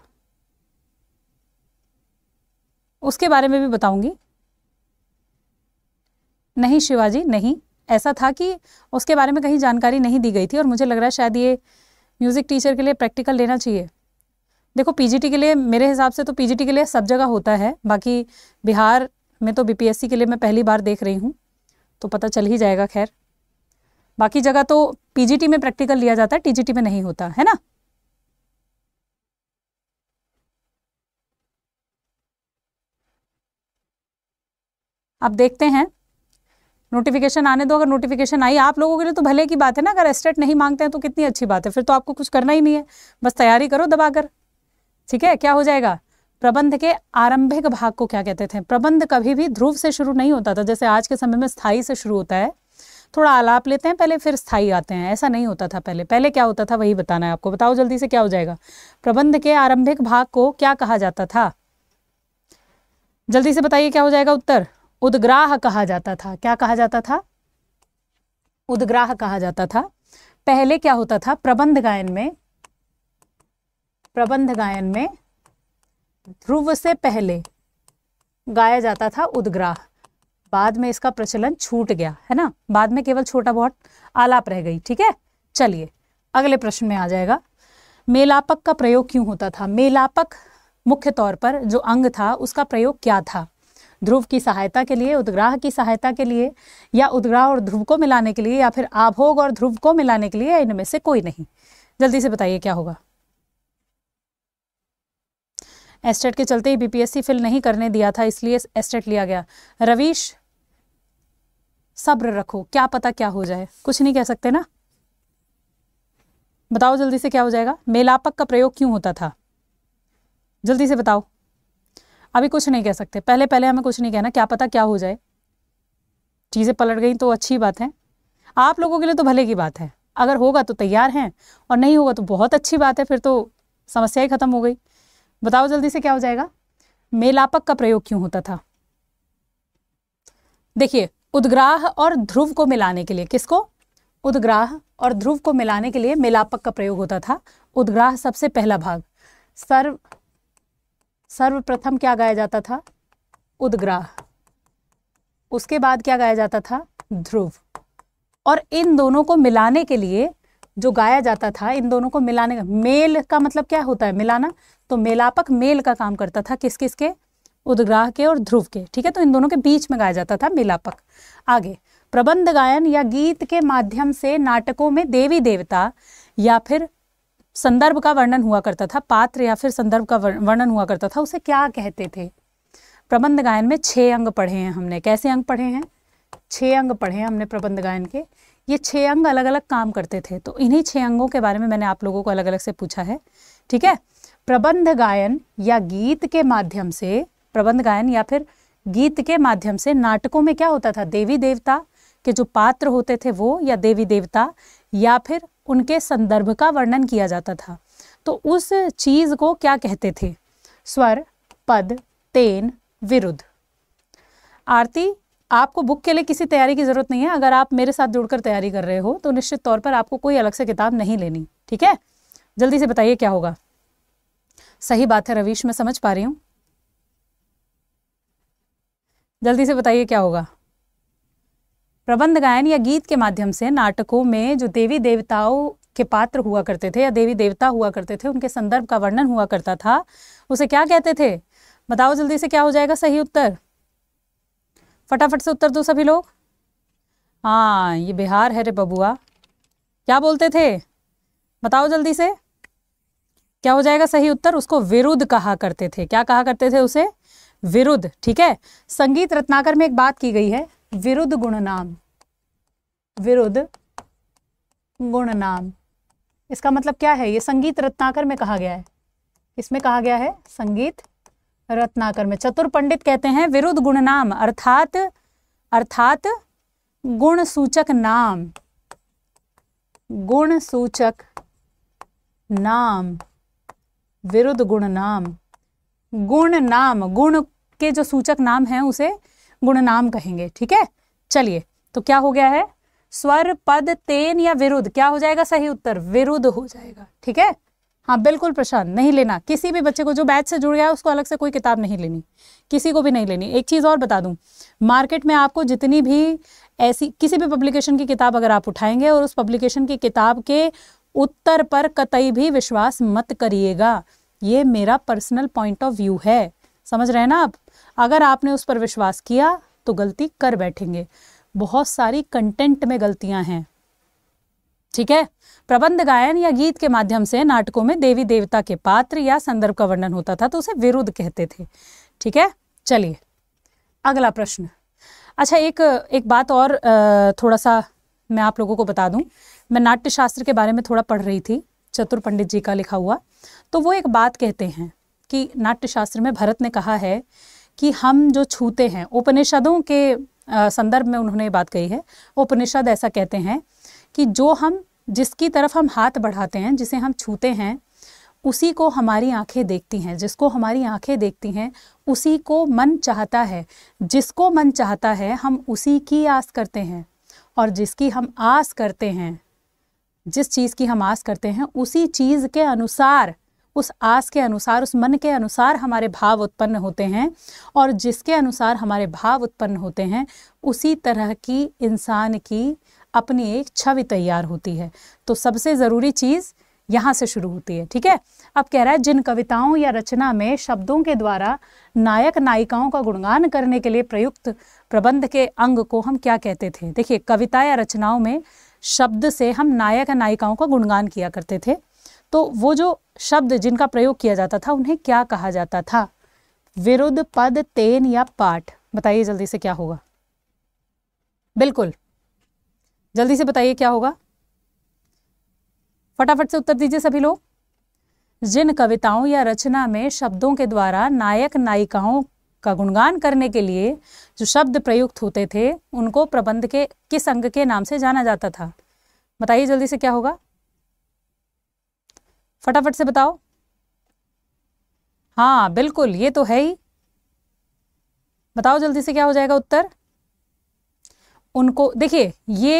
उसके बारे में भी बताऊंगी नहीं शिवाजी नहीं ऐसा था कि उसके बारे में कहीं जानकारी नहीं दी गई थी और मुझे लग रहा है शायद ये म्यूज़िक टीचर के लिए प्रैक्टिकल लेना चाहिए देखो पीजीटी के लिए मेरे हिसाब से तो पीजीटी के लिए सब जगह होता है बाकी बिहार मैं तो बीपीएससी के लिए मैं पहली बार देख रही हूँ तो पता चल ही जाएगा खैर बाकी जगह तो पीजीटी में प्रैक्टिकल लिया जाता है टीजीटी में नहीं होता है ना अब देखते हैं नोटिफिकेशन आने दो अगर नोटिफिकेशन आई आप लोगों के लिए तो भले की बात है ना अगर एस्टेट नहीं मांगते हैं तो कितनी अच्छी बात है फिर तो आपको कुछ करना ही नहीं है बस तैयारी करो दबाकर ठीक है क्या हो जाएगा प्रबंध के आरंभिक भाग को क्या कहते थे प्रबंध कभी भी ध्रुव से शुरू नहीं होता था जैसे आज के समय में स्थाई से शुरू होता है थोड़ा आलाप लेते हैं पहले फिर स्थाई आते हैं ऐसा नहीं होता था पहले पहले क्या होता था वही बताना है आपको बताओ जल्दी से क्या हो जाएगा प्रबंध के आरंभिक भाग को क्या कहा जाता था जल्दी से बताइए क्या हो जाएगा उत्तर उदग्राह कहा जाता था क्या कहा जाता था उदग्राह कहा जाता था पहले क्या होता था प्रबंध गायन में प्रबंध गायन में ध्रुव से पहले गाया जाता था उद्ग्राह बाद में इसका प्रचलन छूट गया है ना बाद में केवल छोटा बहुत आलाप रह गई ठीक है चलिए अगले प्रश्न में आ जाएगा मेलापक का प्रयोग क्यों होता था मेलापक मुख्य तौर पर जो अंग था उसका प्रयोग क्या था ध्रुव की सहायता के लिए उद्ग्राह की सहायता के लिए या उद्ग्राह और ध्रुव को मिलाने के लिए या फिर आभोग और ध्रुव को मिलाने के लिए इनमें से कोई नहीं जल्दी से बताइए क्या होगा एस्टेट के चलते ही बीपीएससी फिल नहीं करने दिया था इसलिए एस्टेट लिया गया रवीश सब्र रखो क्या पता क्या हो जाए कुछ नहीं कह सकते ना बताओ जल्दी से क्या हो जाएगा मेलापक का प्रयोग क्यों होता था जल्दी से बताओ अभी कुछ नहीं कह सकते पहले पहले हमें कुछ नहीं कहना क्या पता क्या हो जाए चीज़ें पलट गई तो अच्छी बात है आप लोगों के लिए तो भले की बात है अगर होगा तो तैयार हैं और नहीं होगा तो बहुत अच्छी बात है फिर तो समस्या ही खत्म हो गई बताओ जल्दी से क्या हो जाएगा मेलापक का प्रयोग क्यों होता था देखिए उद्ग्राह और ध्रुव को मिलाने के लिए किसको उद्ग्राह और ध्रुव को मिलाने के लिए मेलापक का प्रयोग होता था उद्ग्राह सबसे पहला भाग सर्व सर्वप्रथम क्या गाया जाता था उद्ग्राह उसके बाद क्या गाया जाता था ध्रुव और इन दोनों को मिलाने के लिए जो गाया जाता था इन दोनों को मिलाने का मेल का मतलब क्या होता है मिलाना तो मेलापक मेल का काम करता था किस किस के उदग्राह के और ध्रुव के ठीक है तो इन दोनों के बीच में गाया जाता था मेलापक आगे प्रबंध गायन या गीत के माध्यम से नाटकों में देवी देवता या फिर संदर्भ का वर्णन हुआ करता था पात्र या फिर संदर्भ का वर्णन हुआ करता था उसे क्या कहते थे प्रबंध गायन में छः अंग पढ़े हैं हमने कैसे अंग पढ़े हैं छः अंग पढ़े हैं हमने प्रबंध गायन के ये छः अंग अलग अलग काम करते थे तो इन्हीं छः अंगों के बारे में मैंने आप लोगों को अलग अलग से पूछा है ठीक है प्रबंध गायन या गीत के माध्यम से प्रबंध गायन या फिर गीत के माध्यम से नाटकों में क्या होता था देवी देवता के जो पात्र होते थे वो या देवी देवता या फिर उनके संदर्भ का वर्णन किया जाता था तो उस चीज़ को क्या कहते थे स्वर पद तेन विरुद्ध आरती आपको बुक के लिए किसी तैयारी की ज़रूरत नहीं है अगर आप मेरे साथ जुड़कर तैयारी कर रहे हो तो निश्चित तौर पर आपको कोई अलग से किताब नहीं लेनी ठीक है जल्दी से बताइए क्या होगा सही बात है रवीश मैं समझ पा रही हूँ जल्दी से बताइए क्या होगा प्रबंध गायन या गीत के माध्यम से नाटकों में जो देवी देवताओं के पात्र हुआ करते थे या देवी देवता हुआ करते थे उनके संदर्भ का वर्णन हुआ करता था उसे क्या कहते थे बताओ जल्दी से क्या हो जाएगा सही उत्तर फटाफट से उत्तर दो सभी लोग हाँ ये बिहार है रे बबुआ क्या बोलते थे बताओ जल्दी से क्या हो जाएगा सही उत्तर उसको विरुद्ध कहा करते थे क्या कहा करते थे उसे विरुद्ध ठीक है संगीत रत्नाकर में एक बात की गई है विरुद्ध गुण नाम विरुद्ध गुण नाम इसका मतलब क्या है ये संगीत रत्नाकर में कहा गया है इसमें कहा गया है संगीत रत्नाकर में चतुर पंडित कहते हैं विरुद्ध गुण नाम अर्थात अर्थात गुण सूचक नाम गुण सूचक नाम विरुद्ध गुण नाम गुण नाम गुण के जो सूचक नाम है उसे गुण नाम कहेंगे ठीक है चलिए तो क्या हो गया है स्वर पद तेन या विरुद्ध क्या हो जाएगा सही उत्तर विरुद्ध हो जाएगा ठीक है हाँ बिल्कुल प्रशांत नहीं लेना किसी भी बच्चे को जो बैच से जुड़ गया है उसको अलग से कोई किताब नहीं लेनी किसी को भी नहीं लेनी एक चीज़ और बता दूं मार्केट में आपको जितनी भी ऐसी किसी भी पब्लिकेशन की किताब अगर आप उठाएंगे और उस पब्लिकेशन की किताब के उत्तर पर कतई भी विश्वास मत करिएगा ये मेरा पर्सनल पॉइंट ऑफ व्यू है समझ रहे हैं ना आप अगर आपने उस पर विश्वास किया तो गलती कर बैठेंगे बहुत सारी कंटेंट में गलतियां हैं ठीक है प्रबंध गायन या गीत के माध्यम से नाटकों में देवी देवता के पात्र या संदर्भ का वर्णन होता था तो उसे विरुद्ध कहते थे ठीक है चलिए अगला प्रश्न अच्छा एक एक बात और थोड़ा सा मैं आप लोगों को बता दूं मैं नाट्य शास्त्र के बारे में थोड़ा पढ़ रही थी चतुर पंडित जी का लिखा हुआ तो वो एक बात कहते हैं कि नाट्य शास्त्र में भरत ने कहा है कि हम जो छूते हैं उपनिषदों के संदर्भ में उन्होंने ये बात कही है उपनिषद ऐसा कहते हैं कि जो हम जिसकी तरफ हम हाथ बढ़ाते हैं जिसे हम छूते हैं उसी को हमारी आंखें देखती हैं जिसको हमारी आंखें देखती हैं उसी को मन चाहता है जिसको मन चाहता है हम उसी की आस करते हैं और जिसकी हम आस करते हैं जिस चीज़ की हम आस करते हैं उसी चीज़ के अनुसार उस आस के अनुसार उस मन के अनुसार हमारे भाव उत्पन्न होते हैं और जिसके अनुसार हमारे भाव उत्पन्न होते हैं उसी तरह की इंसान की अपनी एक छवि तैयार होती है तो सबसे ज़रूरी चीज़ यहाँ से शुरू होती है ठीक है अब कह रहा है जिन कविताओं या रचना में शब्दों के द्वारा नायक नायिकाओं का गुणगान करने के लिए प्रयुक्त प्रबंध के अंग को हम क्या कहते थे देखिए कविता या रचनाओं में शब्द से हम नायक या नायिकाओं का गुणगान किया करते थे तो वो जो शब्द जिनका प्रयोग किया जाता था उन्हें क्या कहा जाता था विरुद्ध पद तेन या पाठ बताइए जल्दी से क्या होगा बिल्कुल जल्दी से बताइए क्या होगा फटाफट से उत्तर दीजिए सभी लोग जिन कविताओं या रचना में शब्दों के द्वारा नायक नायिकाओं का गुणगान करने के लिए जो शब्द प्रयुक्त होते थे उनको प्रबंध के किस अंग के नाम से जाना जाता था बताइए जल्दी से क्या होगा फटाफट से बताओ हाँ बिल्कुल ये तो है ही बताओ जल्दी से क्या हो जाएगा उत्तर उनको देखिए ये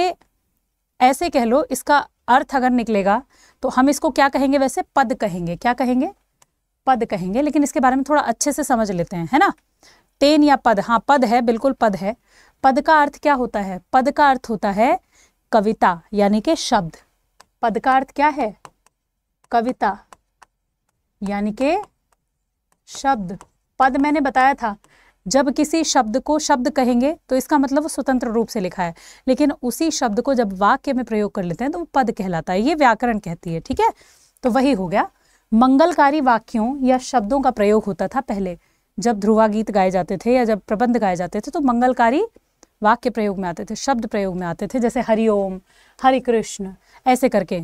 ऐसे कह लो इसका अर्थ अगर निकलेगा तो हम इसको क्या कहेंगे वैसे पद कहेंगे क्या कहेंगे पद कहेंगे लेकिन इसके बारे में थोड़ा अच्छे से समझ लेते हैं है ना टेन या पद हाँ पद है बिल्कुल पद है पद का अर्थ क्या होता है पद का अर्थ होता है कविता यानी कि शब्द पद का अर्थ क्या है कविता यानी के शब्द पद मैंने बताया था जब किसी शब्द को शब्द कहेंगे तो इसका मतलब वो स्वतंत्र रूप से लिखा है लेकिन उसी शब्द को जब वाक्य में प्रयोग कर लेते हैं तो वो पद कहलाता है ये व्याकरण कहती है ठीक है तो वही हो गया मंगलकारी वाक्यों या शब्दों का प्रयोग होता था पहले जब ध्रुवा गीत गाए जाते थे या जब प्रबंध गाए जाते थे तो मंगलकारी वाक्य प्रयोग में आते थे शब्द प्रयोग में आते थे जैसे हरिओम हरे कृष्ण ऐसे करके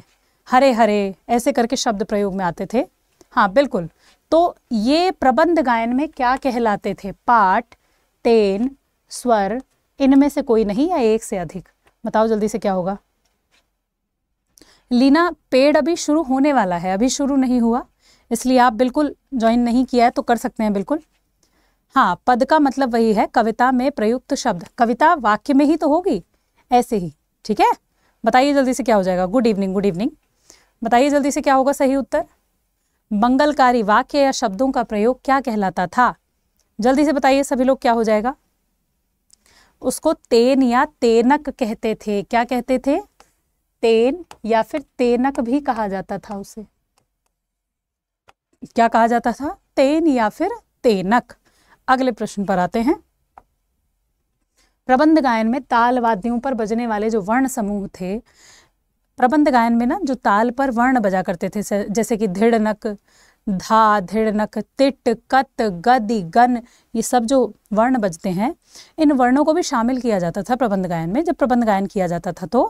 हरे हरे ऐसे करके शब्द प्रयोग में आते थे हाँ बिल्कुल तो ये प्रबंध गायन में क्या कहलाते थे पाठ तेन स्वर इनमें से कोई नहीं या एक से अधिक बताओ जल्दी से क्या होगा लीना पेड़ अभी शुरू होने वाला है अभी शुरू नहीं हुआ इसलिए आप बिल्कुल ज्वाइन नहीं किया है तो कर सकते हैं बिल्कुल हाँ पद का मतलब वही है कविता में प्रयुक्त शब्द कविता वाक्य में ही तो होगी ऐसे ही ठीक है बताइए जल्दी से क्या हो जाएगा गुड इवनिंग गुड इवनिंग बताइए जल्दी से क्या होगा सही उत्तर मंगलकारी वाक्य या शब्दों का प्रयोग क्या कहलाता था जल्दी से बताइए सभी लोग क्या हो जाएगा उसको तेन या तेनक कहते थे क्या कहते थे तेन या फिर तेनक भी कहा जाता था उसे क्या कहा जाता था तेन या फिर तेनक अगले प्रश्न पर आते हैं प्रबंध गायन में ताल वाद्यों पर बजने वाले जो वर्ण समूह थे प्रबंध गायन में ना जो ताल पर वर्ण बजा करते थे जैसे कि धिड़नक धा धिड़नक तिट कत गदि गन ये सब जो वर्ण बजते हैं इन वर्णों को भी शामिल किया जाता था प्रबंध गायन में जब प्रबंध गायन किया जाता था तो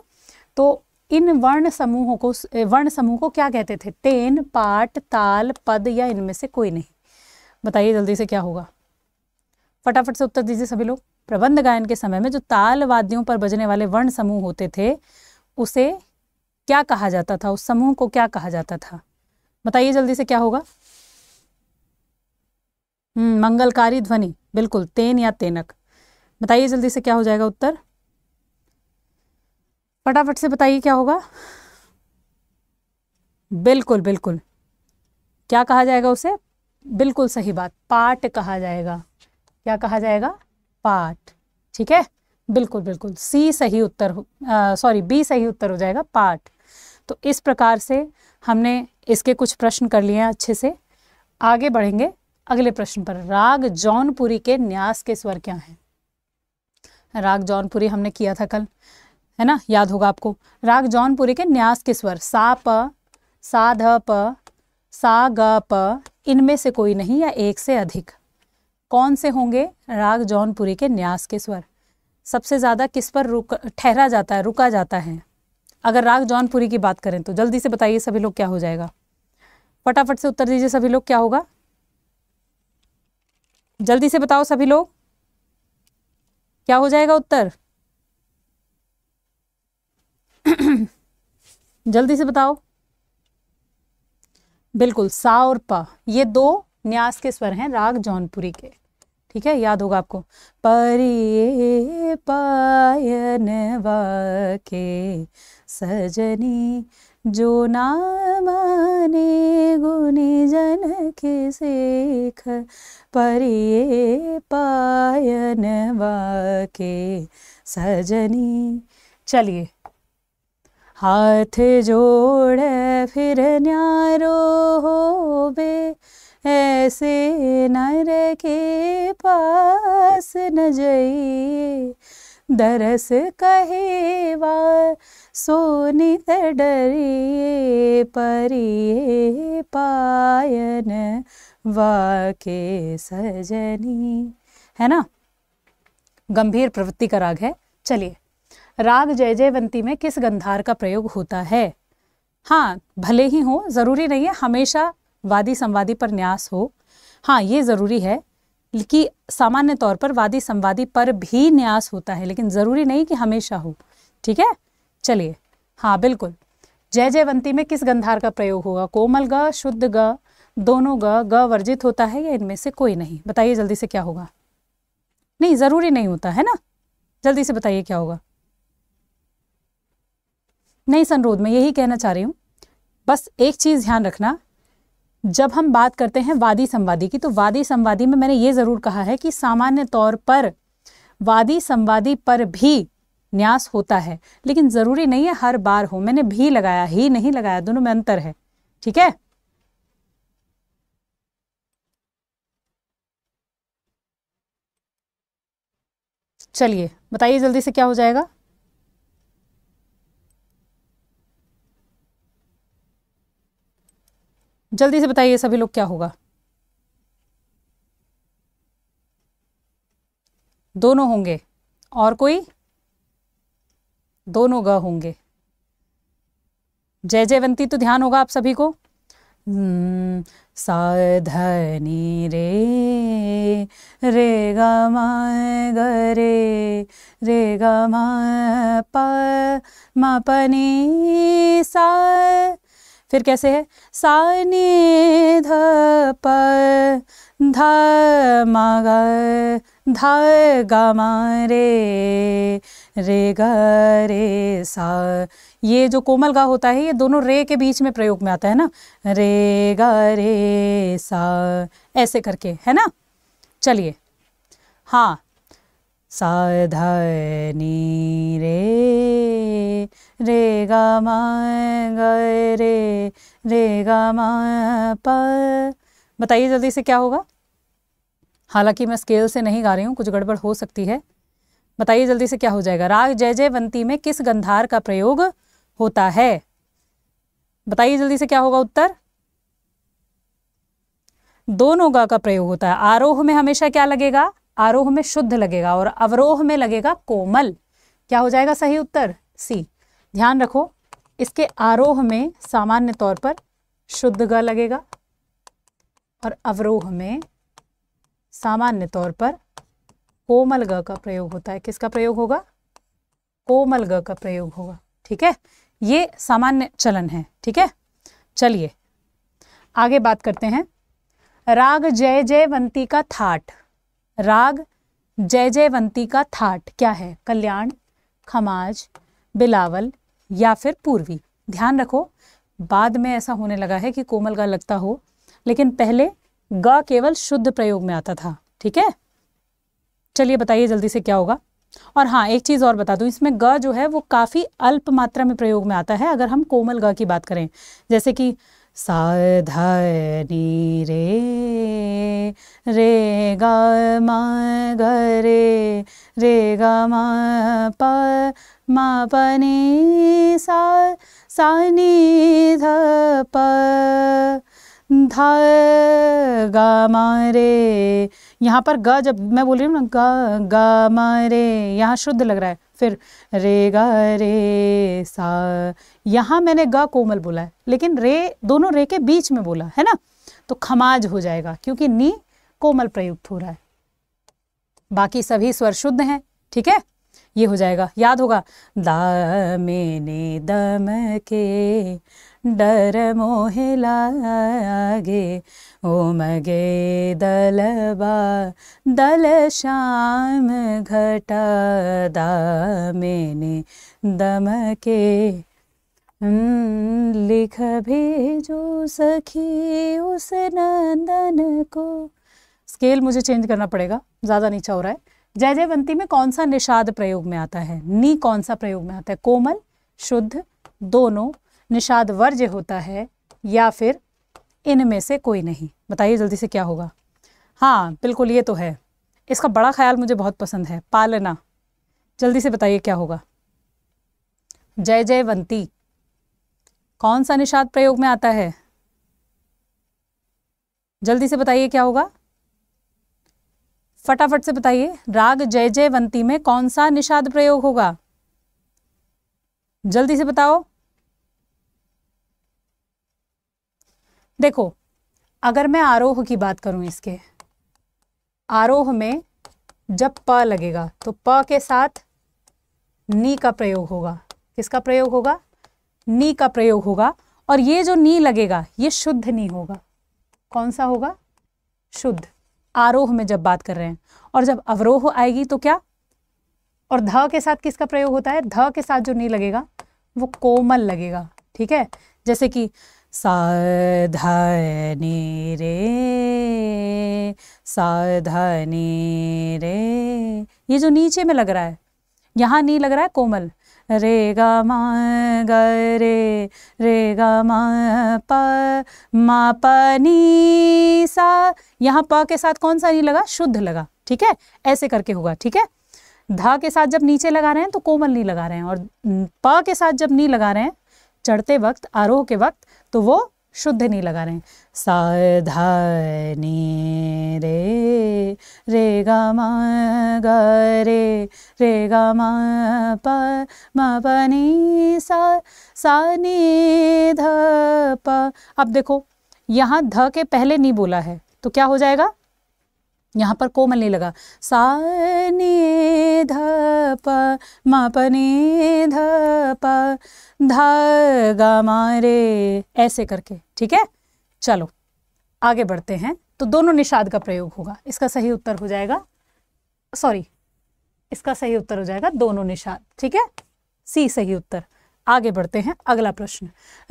तो इन वर्ण समूहों को वर्ण समूह को क्या कहते थे तेन पाट ताल पद या इनमें से कोई नहीं बताइए जल्दी से क्या होगा फटाफट से उत्तर दीजिए सभी लोग प्रबंध गायन के समय में जो ताल वाद्यों पर बजने वाले वर्ण समूह होते थे उसे क्या कहा जाता था उस समूह को क्या कहा जाता था बताइए जल्दी से क्या होगा हम्म, मंगलकारी ध्वनि बिल्कुल तेन या तेनक बताइए जल्दी से क्या हो जाएगा उत्तर फटाफट से बताइए क्या होगा बिल्कुल बिल्कुल क्या कहा जाएगा उसे बिल्कुल सही बात पाठ कहा जाएगा क्या कहा जाएगा पाठ ठीक है बिल्कुल बिल्कुल सी सही उत्तर सॉरी बी सही उत्तर हो जाएगा पाठ तो इस प्रकार से हमने इसके कुछ प्रश्न कर लिए हैं अच्छे से आगे बढ़ेंगे अगले प्रश्न पर राग जौनपुरी के न्यास के स्वर क्या हैं राग जौनपुरी हमने किया था कल है ना याद होगा आपको राग जौनपुरी के न्यास के स्वर सा प सा ध प सा ग प इनमें से कोई नहीं या एक से अधिक कौन से होंगे राग जौनपुरी के न्यास के स्वर सबसे ज़्यादा किस पर रुक ठहरा जाता है रुका जाता है अगर राग जौनपुरी की बात करें तो जल्दी से बताइए सभी लोग क्या हो जाएगा फटाफट से उत्तर दीजिए सभी लोग क्या होगा जल्दी से बताओ सभी लोग क्या हो जाएगा उत्तर जल्दी से बताओ बिल्कुल सा और प ये दो न्यास के स्वर हैं राग जौनपुरी के ठीक है याद होगा आपको परी पायन वाके सजनी जो नाम माने जन के सेख परिये पायन वाके सजनी चलिए हाथ जोड़े फिर न्यारो बे ऐसे नर के पास न जाइए दरस कहेवा सोनी डरिए परिए पायन वाके सजनी है ना गंभीर प्रवृत्ति का राग है चलिए राग जय जयवंती में किस गंधार का प्रयोग होता है हाँ भले ही हो ज़रूरी नहीं है हमेशा वादी संवादी पर न्यास हो हाँ ये ज़रूरी है कि सामान्य तौर पर वादी संवादी पर भी न्यास होता है लेकिन ज़रूरी नहीं कि हमेशा हो ठीक है चलिए हाँ बिल्कुल जय जयवंती में किस गंधार का प्रयोग होगा कोमल ग शुद्ध ग दोनों ग ग वर्जित होता है या इनमें से कोई नहीं बताइए जल्दी से क्या होगा नहीं ज़रूरी नहीं होता है ना जल्दी से बताइए क्या होगा नहीं संरोध मैं यही कहना चाह रही हूँ बस एक चीज़ ध्यान रखना जब हम बात करते हैं वादी संवादी की तो वादी संवादी में मैंने ये ज़रूर कहा है कि सामान्य तौर पर वादी संवादी पर भी न्यास होता है लेकिन ज़रूरी नहीं है हर बार हो मैंने भी लगाया ही नहीं लगाया दोनों में अंतर है ठीक है चलिए बताइए जल्दी से क्या हो जाएगा जल्दी से बताइए सभी लोग क्या होगा दोनों होंगे और कोई दोनों ग होंगे जय जयवंती तो ध्यान होगा आप सभी को हम्म, साधनी रे रे ग गे रे रे ग म प म सा फिर कैसे है सा नि ध प ध म ग ध ग म रे रे ग रे सा ये जो कोमल गा होता है ये दोनों रे के बीच में प्रयोग में आता है ना रे ग रे सा ऐसे करके है ना चलिए हाँ सा ध नी रे गा गए रे रे गा मा प बताइए जल्दी से क्या होगा हालांकि मैं स्केल से नहीं गा रही हूँ कुछ गड़बड़ हो सकती है बताइए जल्दी से क्या हो जाएगा राग जय जय वंती में किस गंधार का प्रयोग होता है बताइए जल्दी से क्या होगा उत्तर दोनों गा का प्रयोग होता है आरोह में हमेशा क्या लगेगा आरोह में शुद्ध लगेगा और अवरोह में लगेगा कोमल क्या हो जाएगा सही उत्तर सी ध्यान रखो इसके आरोह में सामान्य तौर पर शुद्ध ग लगेगा और अवरोह में सामान्य तौर पर कोमल ग का प्रयोग होता है किसका प्रयोग होगा कोमल ग का प्रयोग होगा ठीक है ये सामान्य चलन है ठीक है चलिए आगे बात करते हैं राग जय जयवंती का थाट राग जय जयवंती का थाट क्या है कल्याण खमाज बिलावल या फिर पूर्वी ध्यान रखो बाद में ऐसा होने लगा है कि कोमल गा लगता हो लेकिन पहले ग केवल शुद्ध प्रयोग में आता था ठीक है चलिए बताइए जल्दी से क्या होगा और हाँ एक चीज़ और बता दू इसमें ग जो है वो काफ़ी अल्प मात्रा में प्रयोग में आता है अगर हम कोमल ग की बात करें जैसे कि सा नी रे रे ग रे रे ग मा पने सा सानि ध प ध ग रे यहाँ पर ग जब मैं बोल रही हूँ ना ग म रे यहाँ शुद्ध लग रहा है फिर रे ग रे सा यहाँ मैंने ग कोमल बोला है लेकिन रे दोनों रे के बीच में बोला है ना तो खमाज हो जाएगा क्योंकि नी कोमल प्रयुक्त हो रहा है बाकी सभी स्वर शुद्ध हैं ठीक है ये हो जाएगा याद होगा दामे ने दम के डर मोहे लागे ओम दलबा दल श्याम घटा दा ने दम के लिख भेजो सखी उस नंदन को स्केल मुझे चेंज करना पड़ेगा ज़्यादा नीचा हो रहा है जय जयवंती में कौन सा निषाद प्रयोग में आता है नी कौन सा प्रयोग में आता है कोमल शुद्ध दोनों निषाद वर्ज्य होता है या फिर इनमें से कोई नहीं बताइए जल्दी से क्या होगा हाँ बिल्कुल ये तो है इसका बड़ा ख्याल मुझे बहुत पसंद है पालना जल्दी से बताइए क्या होगा जय जयवंती कौन सा निषाद प्रयोग में आता है जल्दी से बताइए क्या होगा फटाफट से बताइए राग जय जयवंती में कौन सा निषाद प्रयोग होगा जल्दी से बताओ देखो अगर मैं आरोह की बात करूं इसके आरोह में जब प लगेगा तो प के साथ नी का प्रयोग होगा किसका प्रयोग होगा नी का प्रयोग होगा और ये जो नी लगेगा ये शुद्ध नी होगा कौन सा होगा शुद्ध आरोह में जब बात कर रहे हैं और जब अवरोह आएगी तो क्या और ध के साथ किसका प्रयोग होता है ध के साथ जो नहीं लगेगा वो कोमल लगेगा ठीक है जैसे कि साधनी रे सा रे ये जो नीचे में लग रहा है यहाँ नी लग रहा है कोमल रे ग म ग रे रे ग म प म प नी सा यहाँ प के साथ कौन सा नहीं लगा शुद्ध लगा ठीक है ऐसे करके होगा ठीक है धा के साथ जब नीचे लगा रहे हैं तो कोमल नहीं लगा रहे हैं और प के साथ जब नी लगा रहे हैं चढ़ते वक्त आरोह के वक्त तो वो शुद्ध नहीं लगा रहे हैं सा नी रे रे गा मा ग रे रे गा मा प म प नी सा सा नी ध प अब देखो यहाँ ध के पहले नहीं बोला है तो क्या हो जाएगा यहाँ पर कोमल नहीं लगा सा ने ध प म प ने ध प धा मारे ऐसे करके ठीक है चलो आगे बढ़ते हैं तो दोनों निषाद का प्रयोग होगा इसका सही उत्तर हो जाएगा सॉरी इसका सही उत्तर हो जाएगा दोनों निषाद ठीक है सी सही उत्तर आगे बढ़ते हैं अगला प्रश्न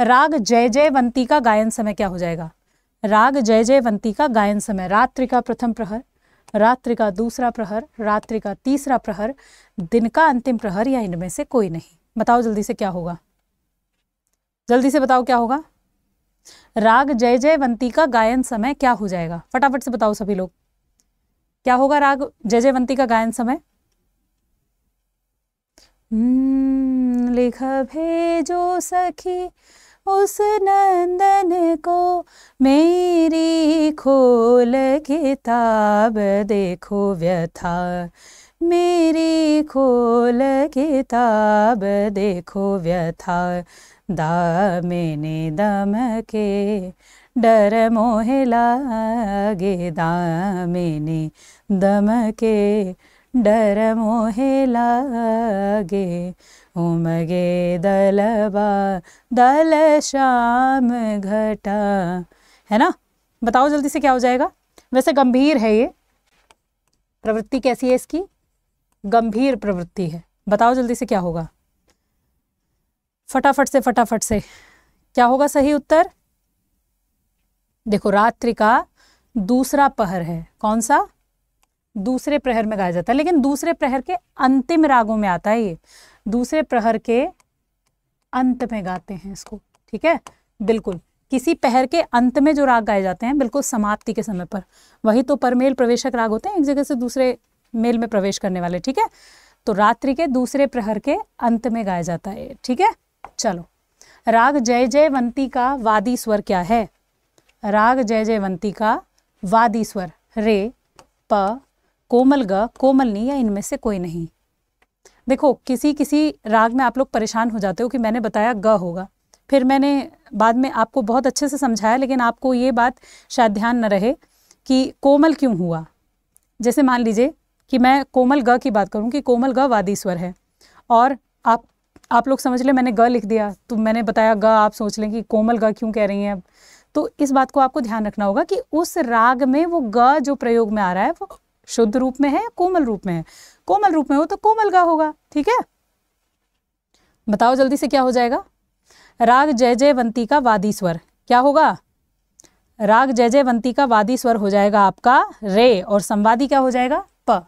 राग जय जयवंती का गायन समय क्या हो जाएगा राग जय जयवंती का गायन समय रात्रि का प्रथम प्रहर रात्रि का दूसरा प्रहर रात्रि का तीसरा प्रहर दिन का अंतिम प्रहर या इनमें से कोई नहीं बताओ जल्दी से क्या होगा जल्दी से बताओ क्या होगा राग जय जयवंती का गायन समय क्या हो जाएगा फटाफट से बताओ सभी लोग क्या होगा राग जय जयवंती का गायन समय हम्म, लिख भेजो सखी उस नंदन को मेरी खोल किताब देखो व्यथा मेरी खोल किताब देखो व्यथा दामिनी दम के डर मोह लागे दामिनी दम के डर मोह लागे उमगे दलबा दल श्याम घटा है ना बताओ जल्दी से क्या हो जाएगा वैसे गंभीर है ये प्रवृत्ति कैसी है इसकी गंभीर प्रवृत्ति है बताओ जल्दी से क्या होगा फटाफट से फटाफट से क्या होगा सही उत्तर देखो रात्रि का दूसरा पहर है कौन सा दूसरे प्रहर में गाया जाता है लेकिन दूसरे प्रहर के अंतिम रागों में आता है ये दूसरे प्रहर के अंत में गाते हैं इसको ठीक है बिल्कुल किसी पहर के अंत में जो राग गाए जाते हैं बिल्कुल समाप्ति के समय पर वही तो परमेल प्रवेशक राग होते हैं एक जगह से दूसरे मेल में प्रवेश करने वाले ठीक है तो रात्रि के दूसरे प्रहर के अंत में गाया जाता है ठीक है चलो राग जय जयवंती का वादी स्वर क्या है राग जय जयवंती का वादी स्वर रे प कोमल ग कोमल नी या इनमें से कोई नहीं देखो किसी किसी राग में आप लोग परेशान हो जाते हो कि मैंने बताया ग होगा फिर मैंने बाद में आपको बहुत अच्छे से समझाया लेकिन आपको ये बात शायद ध्यान न रहे कि कोमल क्यों हुआ जैसे मान लीजिए कि मैं कोमल ग की बात करूँ कि कोमल ग वादी स्वर है और आप आप लोग समझ लें मैंने ग लिख दिया तो मैंने बताया ग आप सोच लें कि कोमल ग क्यों कह रही हैं अब तो इस बात को आपको ध्यान रखना होगा कि उस राग में वो ग जो प्रयोग में आ रहा है वो शुद्ध रूप में है या कोमल रूप में है कोमल रूप में हो तो कोमल गा होगा ठीक है बताओ जल्दी से क्या हो जाएगा राग जय जयवंती का वादी स्वर क्या होगा राग जय जयवंती का वादी स्वर हो जाएगा आपका रे और संवादी क्या हो जाएगा प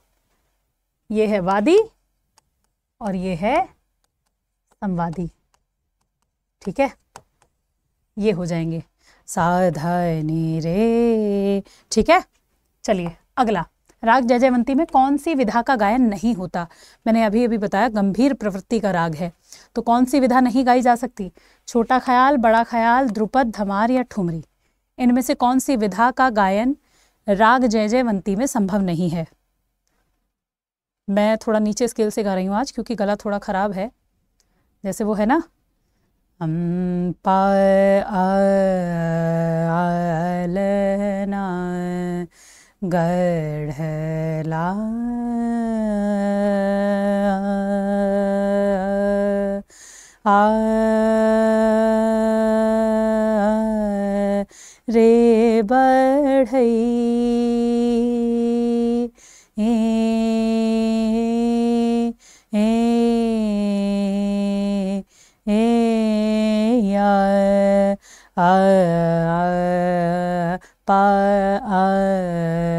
ये है वादी और ये है संवादी ठीक है ये हो जाएंगे साधा नी रे ठीक है चलिए अगला राग जयजयवंती में कौन सी विधा का गायन नहीं होता मैंने अभी अभी बताया गंभीर प्रवृत्ति का राग है तो कौन सी विधा नहीं गाई जा सकती छोटा ख्याल बड़ा ख्याल ध्रुपद धमार या ठुमरी इनमें से कौन सी विधा का गायन राग जयजयवंती में संभव नहीं है मैं थोड़ा नीचे स्केल से गा रही हूँ आज क्योंकि गला थोड़ा ख़राब है जैसे वो है ना आ, आ, गढ़ला आ रे बढ़ई ए ए ए या आ, आ, आ, आ, आ, आ, आ, आ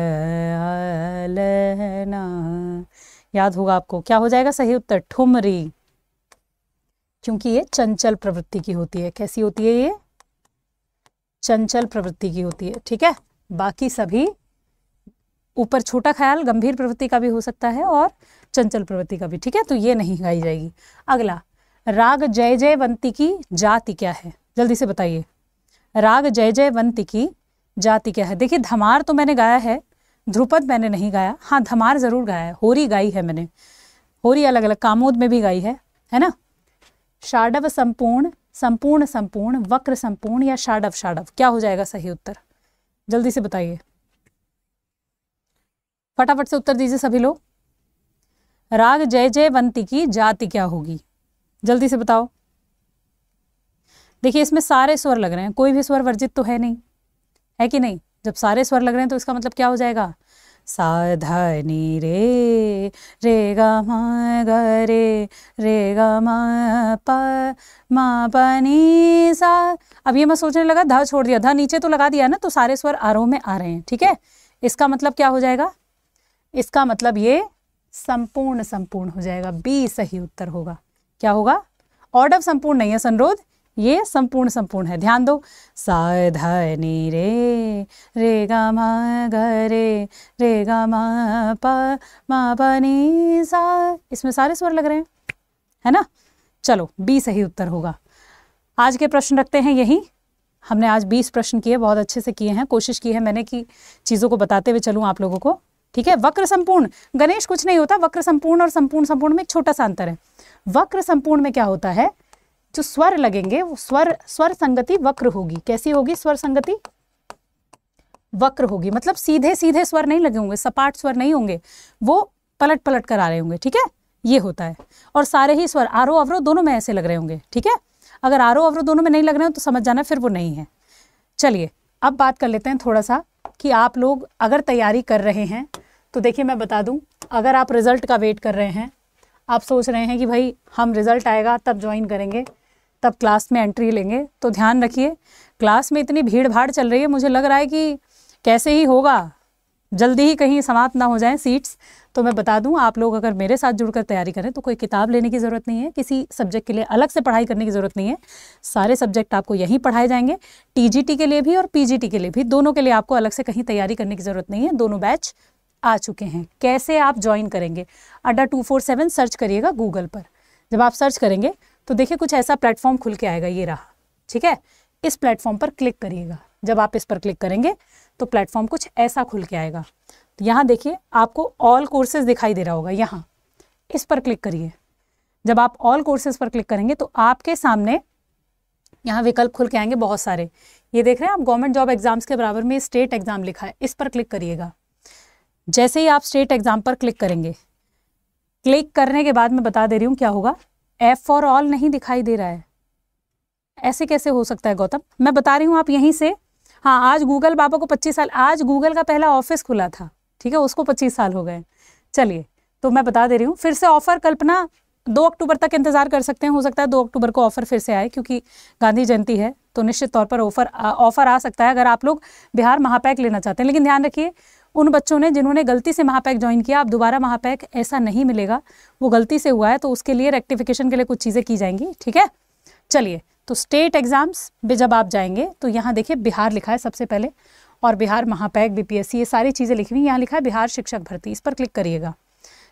याद होगा आपको क्या हो जाएगा सही उत्तर ठुमरी क्योंकि ये चंचल प्रवृत्ति की होती है कैसी होती है ये चंचल प्रवृत्ति की होती है ठीक है बाकी सभी ऊपर छोटा ख्याल गंभीर प्रवृत्ति का भी हो सकता है और चंचल प्रवृत्ति का भी ठीक है तो ये नहीं गाई जाएगी अगला राग जय जय वंती की जाति क्या है जल्दी से बताइए राग जय जय वंती की जाति क्या है देखिए धमार तो मैंने गाया है ध्रुपद मैंने नहीं गाया हाँ धमार ज़रूर गाया है होरी गाई है मैंने होरी अलग अलग कामोद में भी गाई है है ना शाडव संपूर्ण संपूर्ण संपूर्ण वक्र संपूर्ण या शाडव शाडव क्या हो जाएगा सही उत्तर जल्दी से बताइए फटाफट से उत्तर दीजिए सभी लोग राग जय जय वंती की जाति क्या होगी जल्दी से बताओ देखिए इसमें सारे स्वर लग रहे हैं कोई भी स्वर वर्जित तो है नहीं है कि नहीं जब सारे स्वर लग रहे हैं तो इसका मतलब क्या हो जाएगा सा नी रे रे ग म ग रे रे ग प प नी सा अब ये मैं सोचने लगा धा छोड़ दिया धा नीचे तो लगा दिया ना तो सारे स्वर आरोह में आ रहे हैं ठीक है इसका मतलब क्या हो जाएगा इसका मतलब ये संपूर्ण संपूर्ण हो जाएगा बी सही उत्तर होगा क्या होगा ऑर्डर संपूर्ण नहीं है संरोध ये संपूर्ण संपूर्ण है ध्यान दो सा ध रे रे गा मा ग रे रे गा मा प मा प सा इसमें सारे स्वर लग रहे हैं है ना चलो बी सही उत्तर होगा आज के प्रश्न रखते हैं यही हमने आज बीस प्रश्न किए बहुत अच्छे से किए हैं कोशिश की है मैंने कि चीज़ों को बताते हुए चलूँ आप लोगों को ठीक है वक्र संपूर्ण गणेश कुछ नहीं होता वक्र संपूर्ण और संपूर्ण संपूर्ण में एक छोटा सा अंतर है वक्र संपूर्ण में क्या होता है जो स्वर लगेंगे वो स्वर स्वर संगति वक्र होगी कैसी होगी स्वर संगति वक्र होगी मतलब सीधे सीधे स्वर नहीं लगे होंगे सपाट स्वर नहीं होंगे वो पलट पलट कर आ रहे होंगे ठीक है ये होता है और सारे ही स्वर आरो अवरो दोनों में ऐसे लग रहे होंगे ठीक है अगर आरो अवरो दोनों में नहीं लग रहे हो तो समझ जाना फिर वो नहीं है चलिए अब बात कर लेते हैं थोड़ा सा कि आप लोग अगर तैयारी कर रहे हैं तो देखिए मैं बता दूं अगर आप रिज़ल्ट का वेट कर रहे हैं आप सोच रहे हैं कि भाई हम रिज़ल्ट आएगा तब ज्वाइन करेंगे तब क्लास में एंट्री लेंगे तो ध्यान रखिए क्लास में इतनी भीड़ भाड़ चल रही है मुझे लग रहा है कि कैसे ही होगा जल्दी ही कहीं समाप्त ना हो जाएं सीट्स तो मैं बता दूं आप लोग अगर मेरे साथ जुड़कर तैयारी करें तो कोई किताब लेने की ज़रूरत नहीं है किसी सब्जेक्ट के लिए अलग से पढ़ाई करने की ज़रूरत नहीं है सारे सब्जेक्ट आपको यहीं पढ़ाए जाएंगे टीजीटी के लिए भी और पीजीटी के लिए भी दोनों के लिए आपको अलग से कहीं तैयारी करने की ज़रूरत नहीं है दोनों बैच आ चुके हैं कैसे आप ज्वाइन करेंगे Adda two four seven search करिएगा गूगल पर जब आप सर्च करेंगे तो देखिए कुछ ऐसा प्लेटफॉर्म खुल के आएगा ये रहा ठीक है इस प्लेटफॉर्म पर क्लिक करिएगा जब आप इस पर क्लिक करेंगे तो प्लेटफॉर्म कुछ ऐसा खुल के आएगा तो यहाँ देखिए आपको ऑल कोर्सेज दिखाई दे रहा होगा यहाँ इस पर क्लिक करिए जब आप ऑल कोर्सेज पर क्लिक करेंगे तो आपके सामने यहाँ विकल्प खुल के आएंगे बहुत सारे ये देख रहे हैं आप गवर्नमेंट जॉब एग्जाम्स के बराबर में स्टेट एग्जाम लिखा है इस पर क्लिक करिएगा जैसे ही आप स्टेट एग्जाम पर क्लिक करेंगे क्लिक करने के बाद मैं बता दे रही हूँ क्या होगा एफ फॉर ऑल नहीं दिखाई दे रहा है ऐसे कैसे हो सकता है गौतम मैं बता रही हूँ आप यहीं से हाँ आज गूगल बाबा को पच्चीस साल आज गूगल का पहला ऑफिस खुला था ठीक है उसको पच्चीस साल हो गए चलिए तो मैं बता दे रही हूँ फिर से ऑफर कल्पना दो अक्टूबर तक इंतजार कर सकते हैं हो सकता है दो अक्टूबर को ऑफर फिर से आए क्योंकि गांधी जयंती है तो निश्चित तौर पर ऑफर ऑफर आ सकता है अगर आप लोग बिहार महापैक लेना चाहते हैं लेकिन ध्यान रखिए उन बच्चों ने जिन्होंने गलती से महापैक ज्वाइन किया आप दोबारा महापैक ऐसा नहीं मिलेगा वो गलती से हुआ है तो उसके लिए रेक्टिफिकेशन के लिए कुछ चीज़ें की जाएंगी ठीक है चलिए तो स्टेट एग्ज़ाम्स भी जब आप जाएंगे तो यहाँ देखिए बिहार लिखा है सबसे पहले और बिहार महापैक बी ये सारी चीज़ें लिखी हुई यहाँ लिखा है बिहार शिक्षक भर्ती इस पर क्लिक करिएगा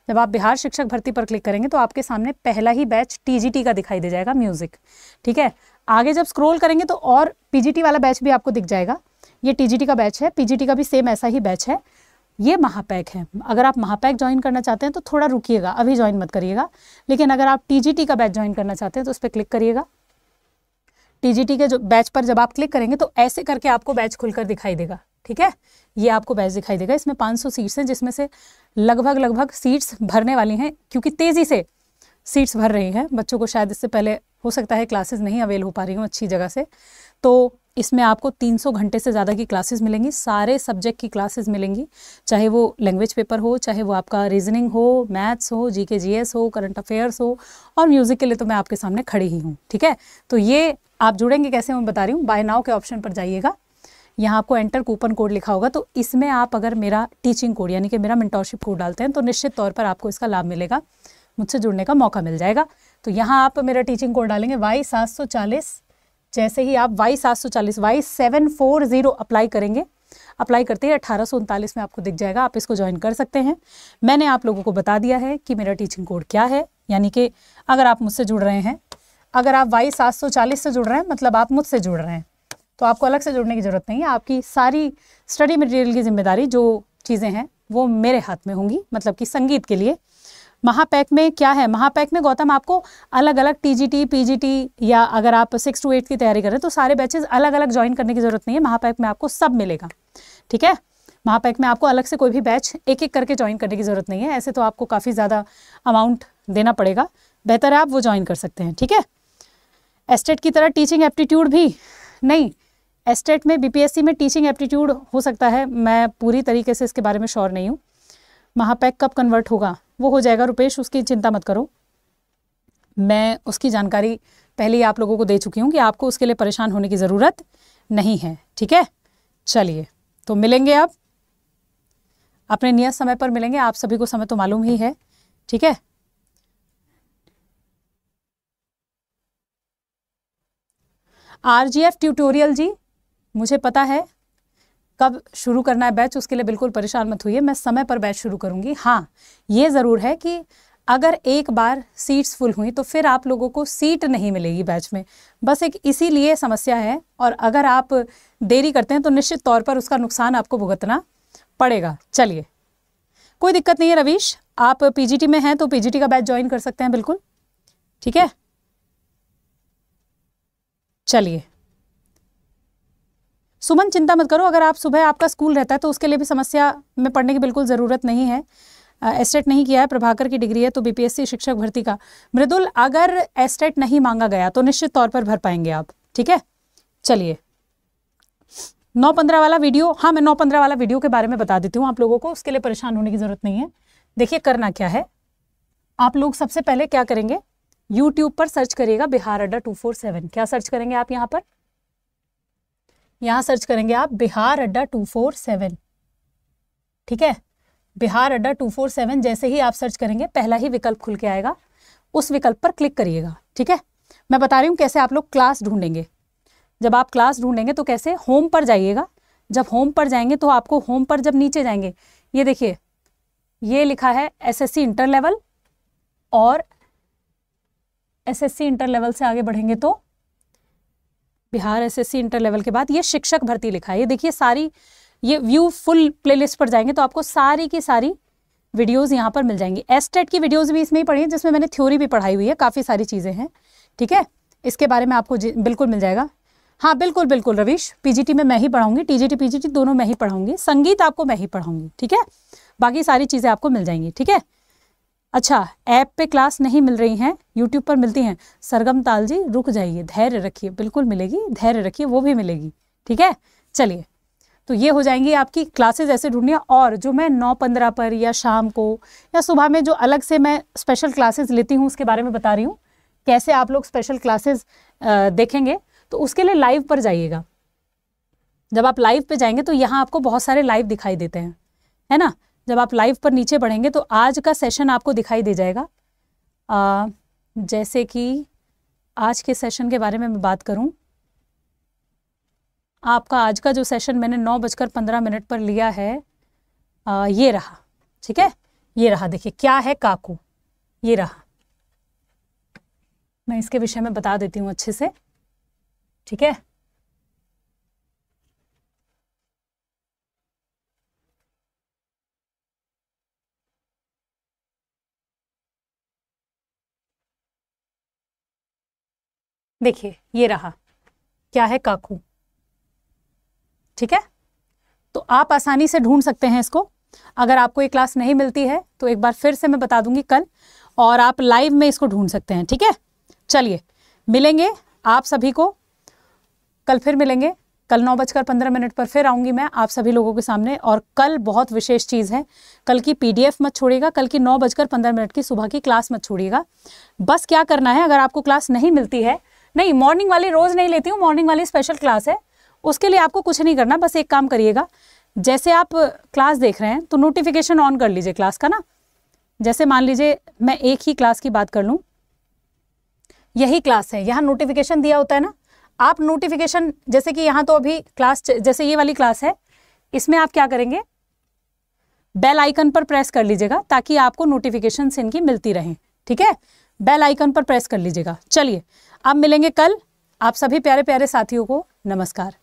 जब आप बिहार शिक्षक भर्ती पर क्लिक करेंगे तो आपके सामने पहला ही बैच टी का दिखाई दे जाएगा म्यूज़िक ठीक है आगे जब स्क्रॉल करेंगे तो और पीजीटी वाला बैच भी आपको दिख जाएगा ये टीजीटी का बैच है पीजीटी का भी सेम ऐसा ही बैच है ये महापैक है अगर आप महापैक ज्वाइन करना चाहते हैं तो थोड़ा रुकिएगा अभी ज्वाइन मत करिएगा लेकिन अगर आप टीजीटी का बैच ज्वाइन करना चाहते हैं तो उस पर क्लिक करिएगा टीजीटी के जो बैच पर जब आप क्लिक करेंगे तो ऐसे करके आपको बैच खुलकर दिखाई देगा ठीक है ये आपको बैच दिखाई देगा इसमें सौ सीट्स हैं जिसमें से लगभग लगभग सीट्स भरने वाली हैं क्योंकि तेज़ी से सीट्स भर रही हैं बच्चों को शायद इससे पहले हो सकता है क्लासेस नहीं अवेल हो पा रही हूँ अच्छी जगह से तो इसमें आपको 300 घंटे से ज़्यादा की क्लासेस मिलेंगी सारे सब्जेक्ट की क्लासेस मिलेंगी चाहे वो लैंग्वेज पेपर हो चाहे वो आपका रीजनिंग हो मैथ्स हो जीके जीएस हो करंट अफेयर्स हो और म्यूज़िक के लिए तो मैं आपके सामने खड़ी ही हूँ ठीक है तो ये आप जुड़ेंगे कैसे मैं बता रही हूँ बाय नाव के ऑप्शन पर जाइएगा यहाँ आपको एंटर कूपन कोड लिखा होगा तो इसमें आप अगर मेरा टीचिंग कोड यानी कि मेरा मेंटोरशिप कोड डालते हैं तो निश्चित तौर पर आपको इसका लाभ मिलेगा मुझसे जुड़ने का मौका मिल जाएगा तो यहाँ आप मेरा टीचिंग कोड डालेंगे वाई सात सौ चालीस जैसे ही आप वाई सात सौ चालीस Y seven four zero apply करेंगे अप्लाई करते ही उनतालीस में आपको दिख जाएगा आप इसको ज्वाइन कर सकते हैं मैंने आप लोगों को बता दिया है कि मेरा टीचिंग कोड क्या है यानी कि अगर आप मुझसे जुड़ रहे हैं अगर आप वाई सात सौ चालीस से जुड़ रहे हैं मतलब आप मुझसे जुड़ रहे हैं तो आपको अलग से जुड़ने की ज़रूरत नहीं है आपकी सारी स्टडी मटेरियल की जिम्मेदारी जो चीज़ें हैं वो मेरे हाथ में होंगी मतलब कि संगीत के लिए महापैक में क्या है महापैक में गौतम आपको अलग अलग टीजीटी पीजीटी या अगर आप सिक्स टू एट की तैयारी कर रहे हैं तो सारे बैचेज अलग अलग ज्वाइन करने की ज़रूरत नहीं है महापैक में आपको सब मिलेगा ठीक है महापैक में आपको अलग से कोई भी बैच एक एक करके ज्वाइन करने की ज़रूरत नहीं है ऐसे तो आपको काफ़ी ज़्यादा अमाउंट देना पड़ेगा बेहतर है आप वो ज्वाइन कर सकते हैं ठीक है एस्टेट की तरह टीचिंग एप्टीट्यूड भी नहीं एस्टेट में बीपीएससी में टीचिंग एप्टीट्यूड हो सकता है मैं पूरी तरीके से इसके बारे में श्योर नहीं हूँ महापैक कब कन्वर्ट होगा वो हो जाएगा रुपेश उसकी चिंता मत करो मैं उसकी जानकारी पहले ही आप लोगों को दे चुकी हूँ कि आपको उसके लिए परेशान होने की ज़रूरत नहीं है ठीक है चलिए तो मिलेंगे आप अपने नियत समय पर मिलेंगे आप सभी को समय तो मालूम ही है ठीक है आरजीएफ ट्यूटोरियल जी मुझे पता है कब शुरू करना है बैच उसके लिए बिल्कुल परेशान मत हुई मैं समय पर बैच शुरू करूँगी हाँ ये ज़रूर है कि अगर एक बार सीट्स फुल हुई तो फिर आप लोगों को सीट नहीं मिलेगी बैच में बस एक इसीलिए समस्या है और अगर आप देरी करते हैं तो निश्चित तौर पर उसका नुकसान आपको भुगतना पड़ेगा चलिए कोई दिक्कत नहीं है रवीश आप पीजीटी में हैं तो पीजीटी का बैच ज्वाइन कर सकते हैं बिल्कुल ठीक है चलिए सुमन चिंता मत करो अगर आप सुबह आपका स्कूल रहता है तो उसके लिए भी समस्या में पढ़ने की बिल्कुल ज़रूरत नहीं है एस्टेट नहीं किया है प्रभाकर की डिग्री है तो बीपीएससी शिक्षक भर्ती का मृदुल अगर एस्टेट नहीं मांगा गया तो निश्चित तौर पर भर पाएंगे आप ठीक है चलिए नौ पंद्रह वाला वीडियो हाँ मैं नौ पंद्रह वाला वीडियो के बारे में बता देती हूँ आप लोगों को उसके लिए परेशान होने की ज़रूरत नहीं है देखिए करना क्या है आप लोग सबसे पहले क्या करेंगे यूट्यूब पर सर्च करिएगा Bihar Adda two four seven क्या सर्च करेंगे आप यहाँ पर यहाँ सर्च करेंगे आप Bihar Adda two four seven ठीक है Bihar Adda two four seven जैसे ही आप सर्च करेंगे पहला ही विकल्प खुल के आएगा उस विकल्प पर क्लिक करिएगा ठीक है मैं बता रही हूँ कैसे आप लोग क्लास ढूंढेंगे जब आप क्लास ढूंढेंगे तो कैसे होम पर जाइएगा जब होम पर जाएंगे तो आपको होम पर जब नीचे जाएंगे ये देखिए ये लिखा है एसएससी इंटर लेवल और एसएससी इंटर लेवल से आगे बढ़ेंगे तो बिहार एसएससी इंटर लेवल के बाद ये शिक्षक भर्ती लिखा है ये देखिए सारी ये व्यू फुल प्लेलिस्ट पर जाएंगे तो आपको सारी की सारी वीडियोस यहाँ पर मिल जाएंगी एस्टेट e की वीडियोस भी इसमें ही पड़ी हैं जिसमें मैंने थ्योरी भी पढ़ाई हुई है काफ़ी सारी चीज़ें हैं ठीक है इसके बारे में आपको बिल्कुल मिल जाएगा हाँ बिल्कुल बिल्कुल रवीश पीजीटी में मैं ही पढ़ाऊंगी टीजीटी पीजीटी दोनों मैं ही पढ़ाऊंगी संगीत आपको मैं ही पढ़ाऊंगी ठीक है बाकी सारी चीज़ें आपको मिल जाएंगी ठीक है अच्छा ऐप पे क्लास नहीं मिल रही हैं यूट्यूब पर मिलती हैं सरगम ताल जी रुक जाइए धैर्य रखिए बिल्कुल मिलेगी धैर्य रखिए वो भी मिलेगी ठीक है चलिए तो ये हो जाएंगी आपकी क्लासेस ऐसे ढूंढनी और जो मैं नौ पंद्रह पर या शाम को या सुबह में जो अलग से मैं स्पेशल क्लासेस लेती हूँ उसके बारे में बता रही हूँ कैसे आप लोग स्पेशल क्लासेस देखेंगे तो उसके लिए लाइव पर जाइएगा जब आप लाइव पर जाएंगे तो यहाँ आपको बहुत सारे लाइव दिखाई देते हैं है ना जब आप लाइव पर नीचे बढ़ेंगे तो आज का सेशन आपको दिखाई दे जाएगा आ, जैसे कि आज के सेशन के बारे में मैं बात करूं आपका आज का जो सेशन मैंने नौ बजकर पंद्रह मिनट पर लिया है आ, ये रहा ठीक है ये रहा देखिए क्या है काकू ये रहा मैं इसके विषय में बता देती हूँ अच्छे से ठीक है देखिए ये रहा क्या है काकू ठीक है तो आप आसानी से ढूंढ सकते हैं इसको अगर आपको ये क्लास नहीं मिलती है तो एक बार फिर से मैं बता दूंगी कल और आप लाइव में इसको ढूंढ सकते हैं ठीक है चलिए मिलेंगे आप सभी को कल फिर मिलेंगे कल नौ बजकर पंद्रह मिनट पर फिर आऊंगी मैं आप सभी लोगों के सामने और कल बहुत विशेष चीज़ है कल की पीडीएफ मत छोड़िएगा कल की नौ बजकर पंद्रह मिनट की सुबह की क्लास मत छोड़िएगा बस क्या करना है अगर आपको क्लास नहीं मिलती है नहीं मॉर्निंग वाली रोज़ नहीं लेती हूँ मॉर्निंग वाली स्पेशल क्लास है उसके लिए आपको कुछ नहीं करना बस एक काम करिएगा जैसे आप क्लास देख रहे हैं तो नोटिफिकेशन ऑन कर लीजिए क्लास का ना जैसे मान लीजिए मैं एक ही क्लास की बात कर लूँ यही क्लास है यहाँ नोटिफिकेशन दिया होता है ना आप नोटिफिकेशन जैसे कि यहाँ तो अभी क्लास जैसे ये वाली क्लास है इसमें आप क्या करेंगे बेल आइकन पर प्रेस कर लीजिएगा ताकि आपको नोटिफिकेशन इनकी मिलती रहें ठीक है बेल आइकन पर प्रेस कर लीजिएगा चलिए आप मिलेंगे कल आप सभी प्यारे प्यारे साथियों को नमस्कार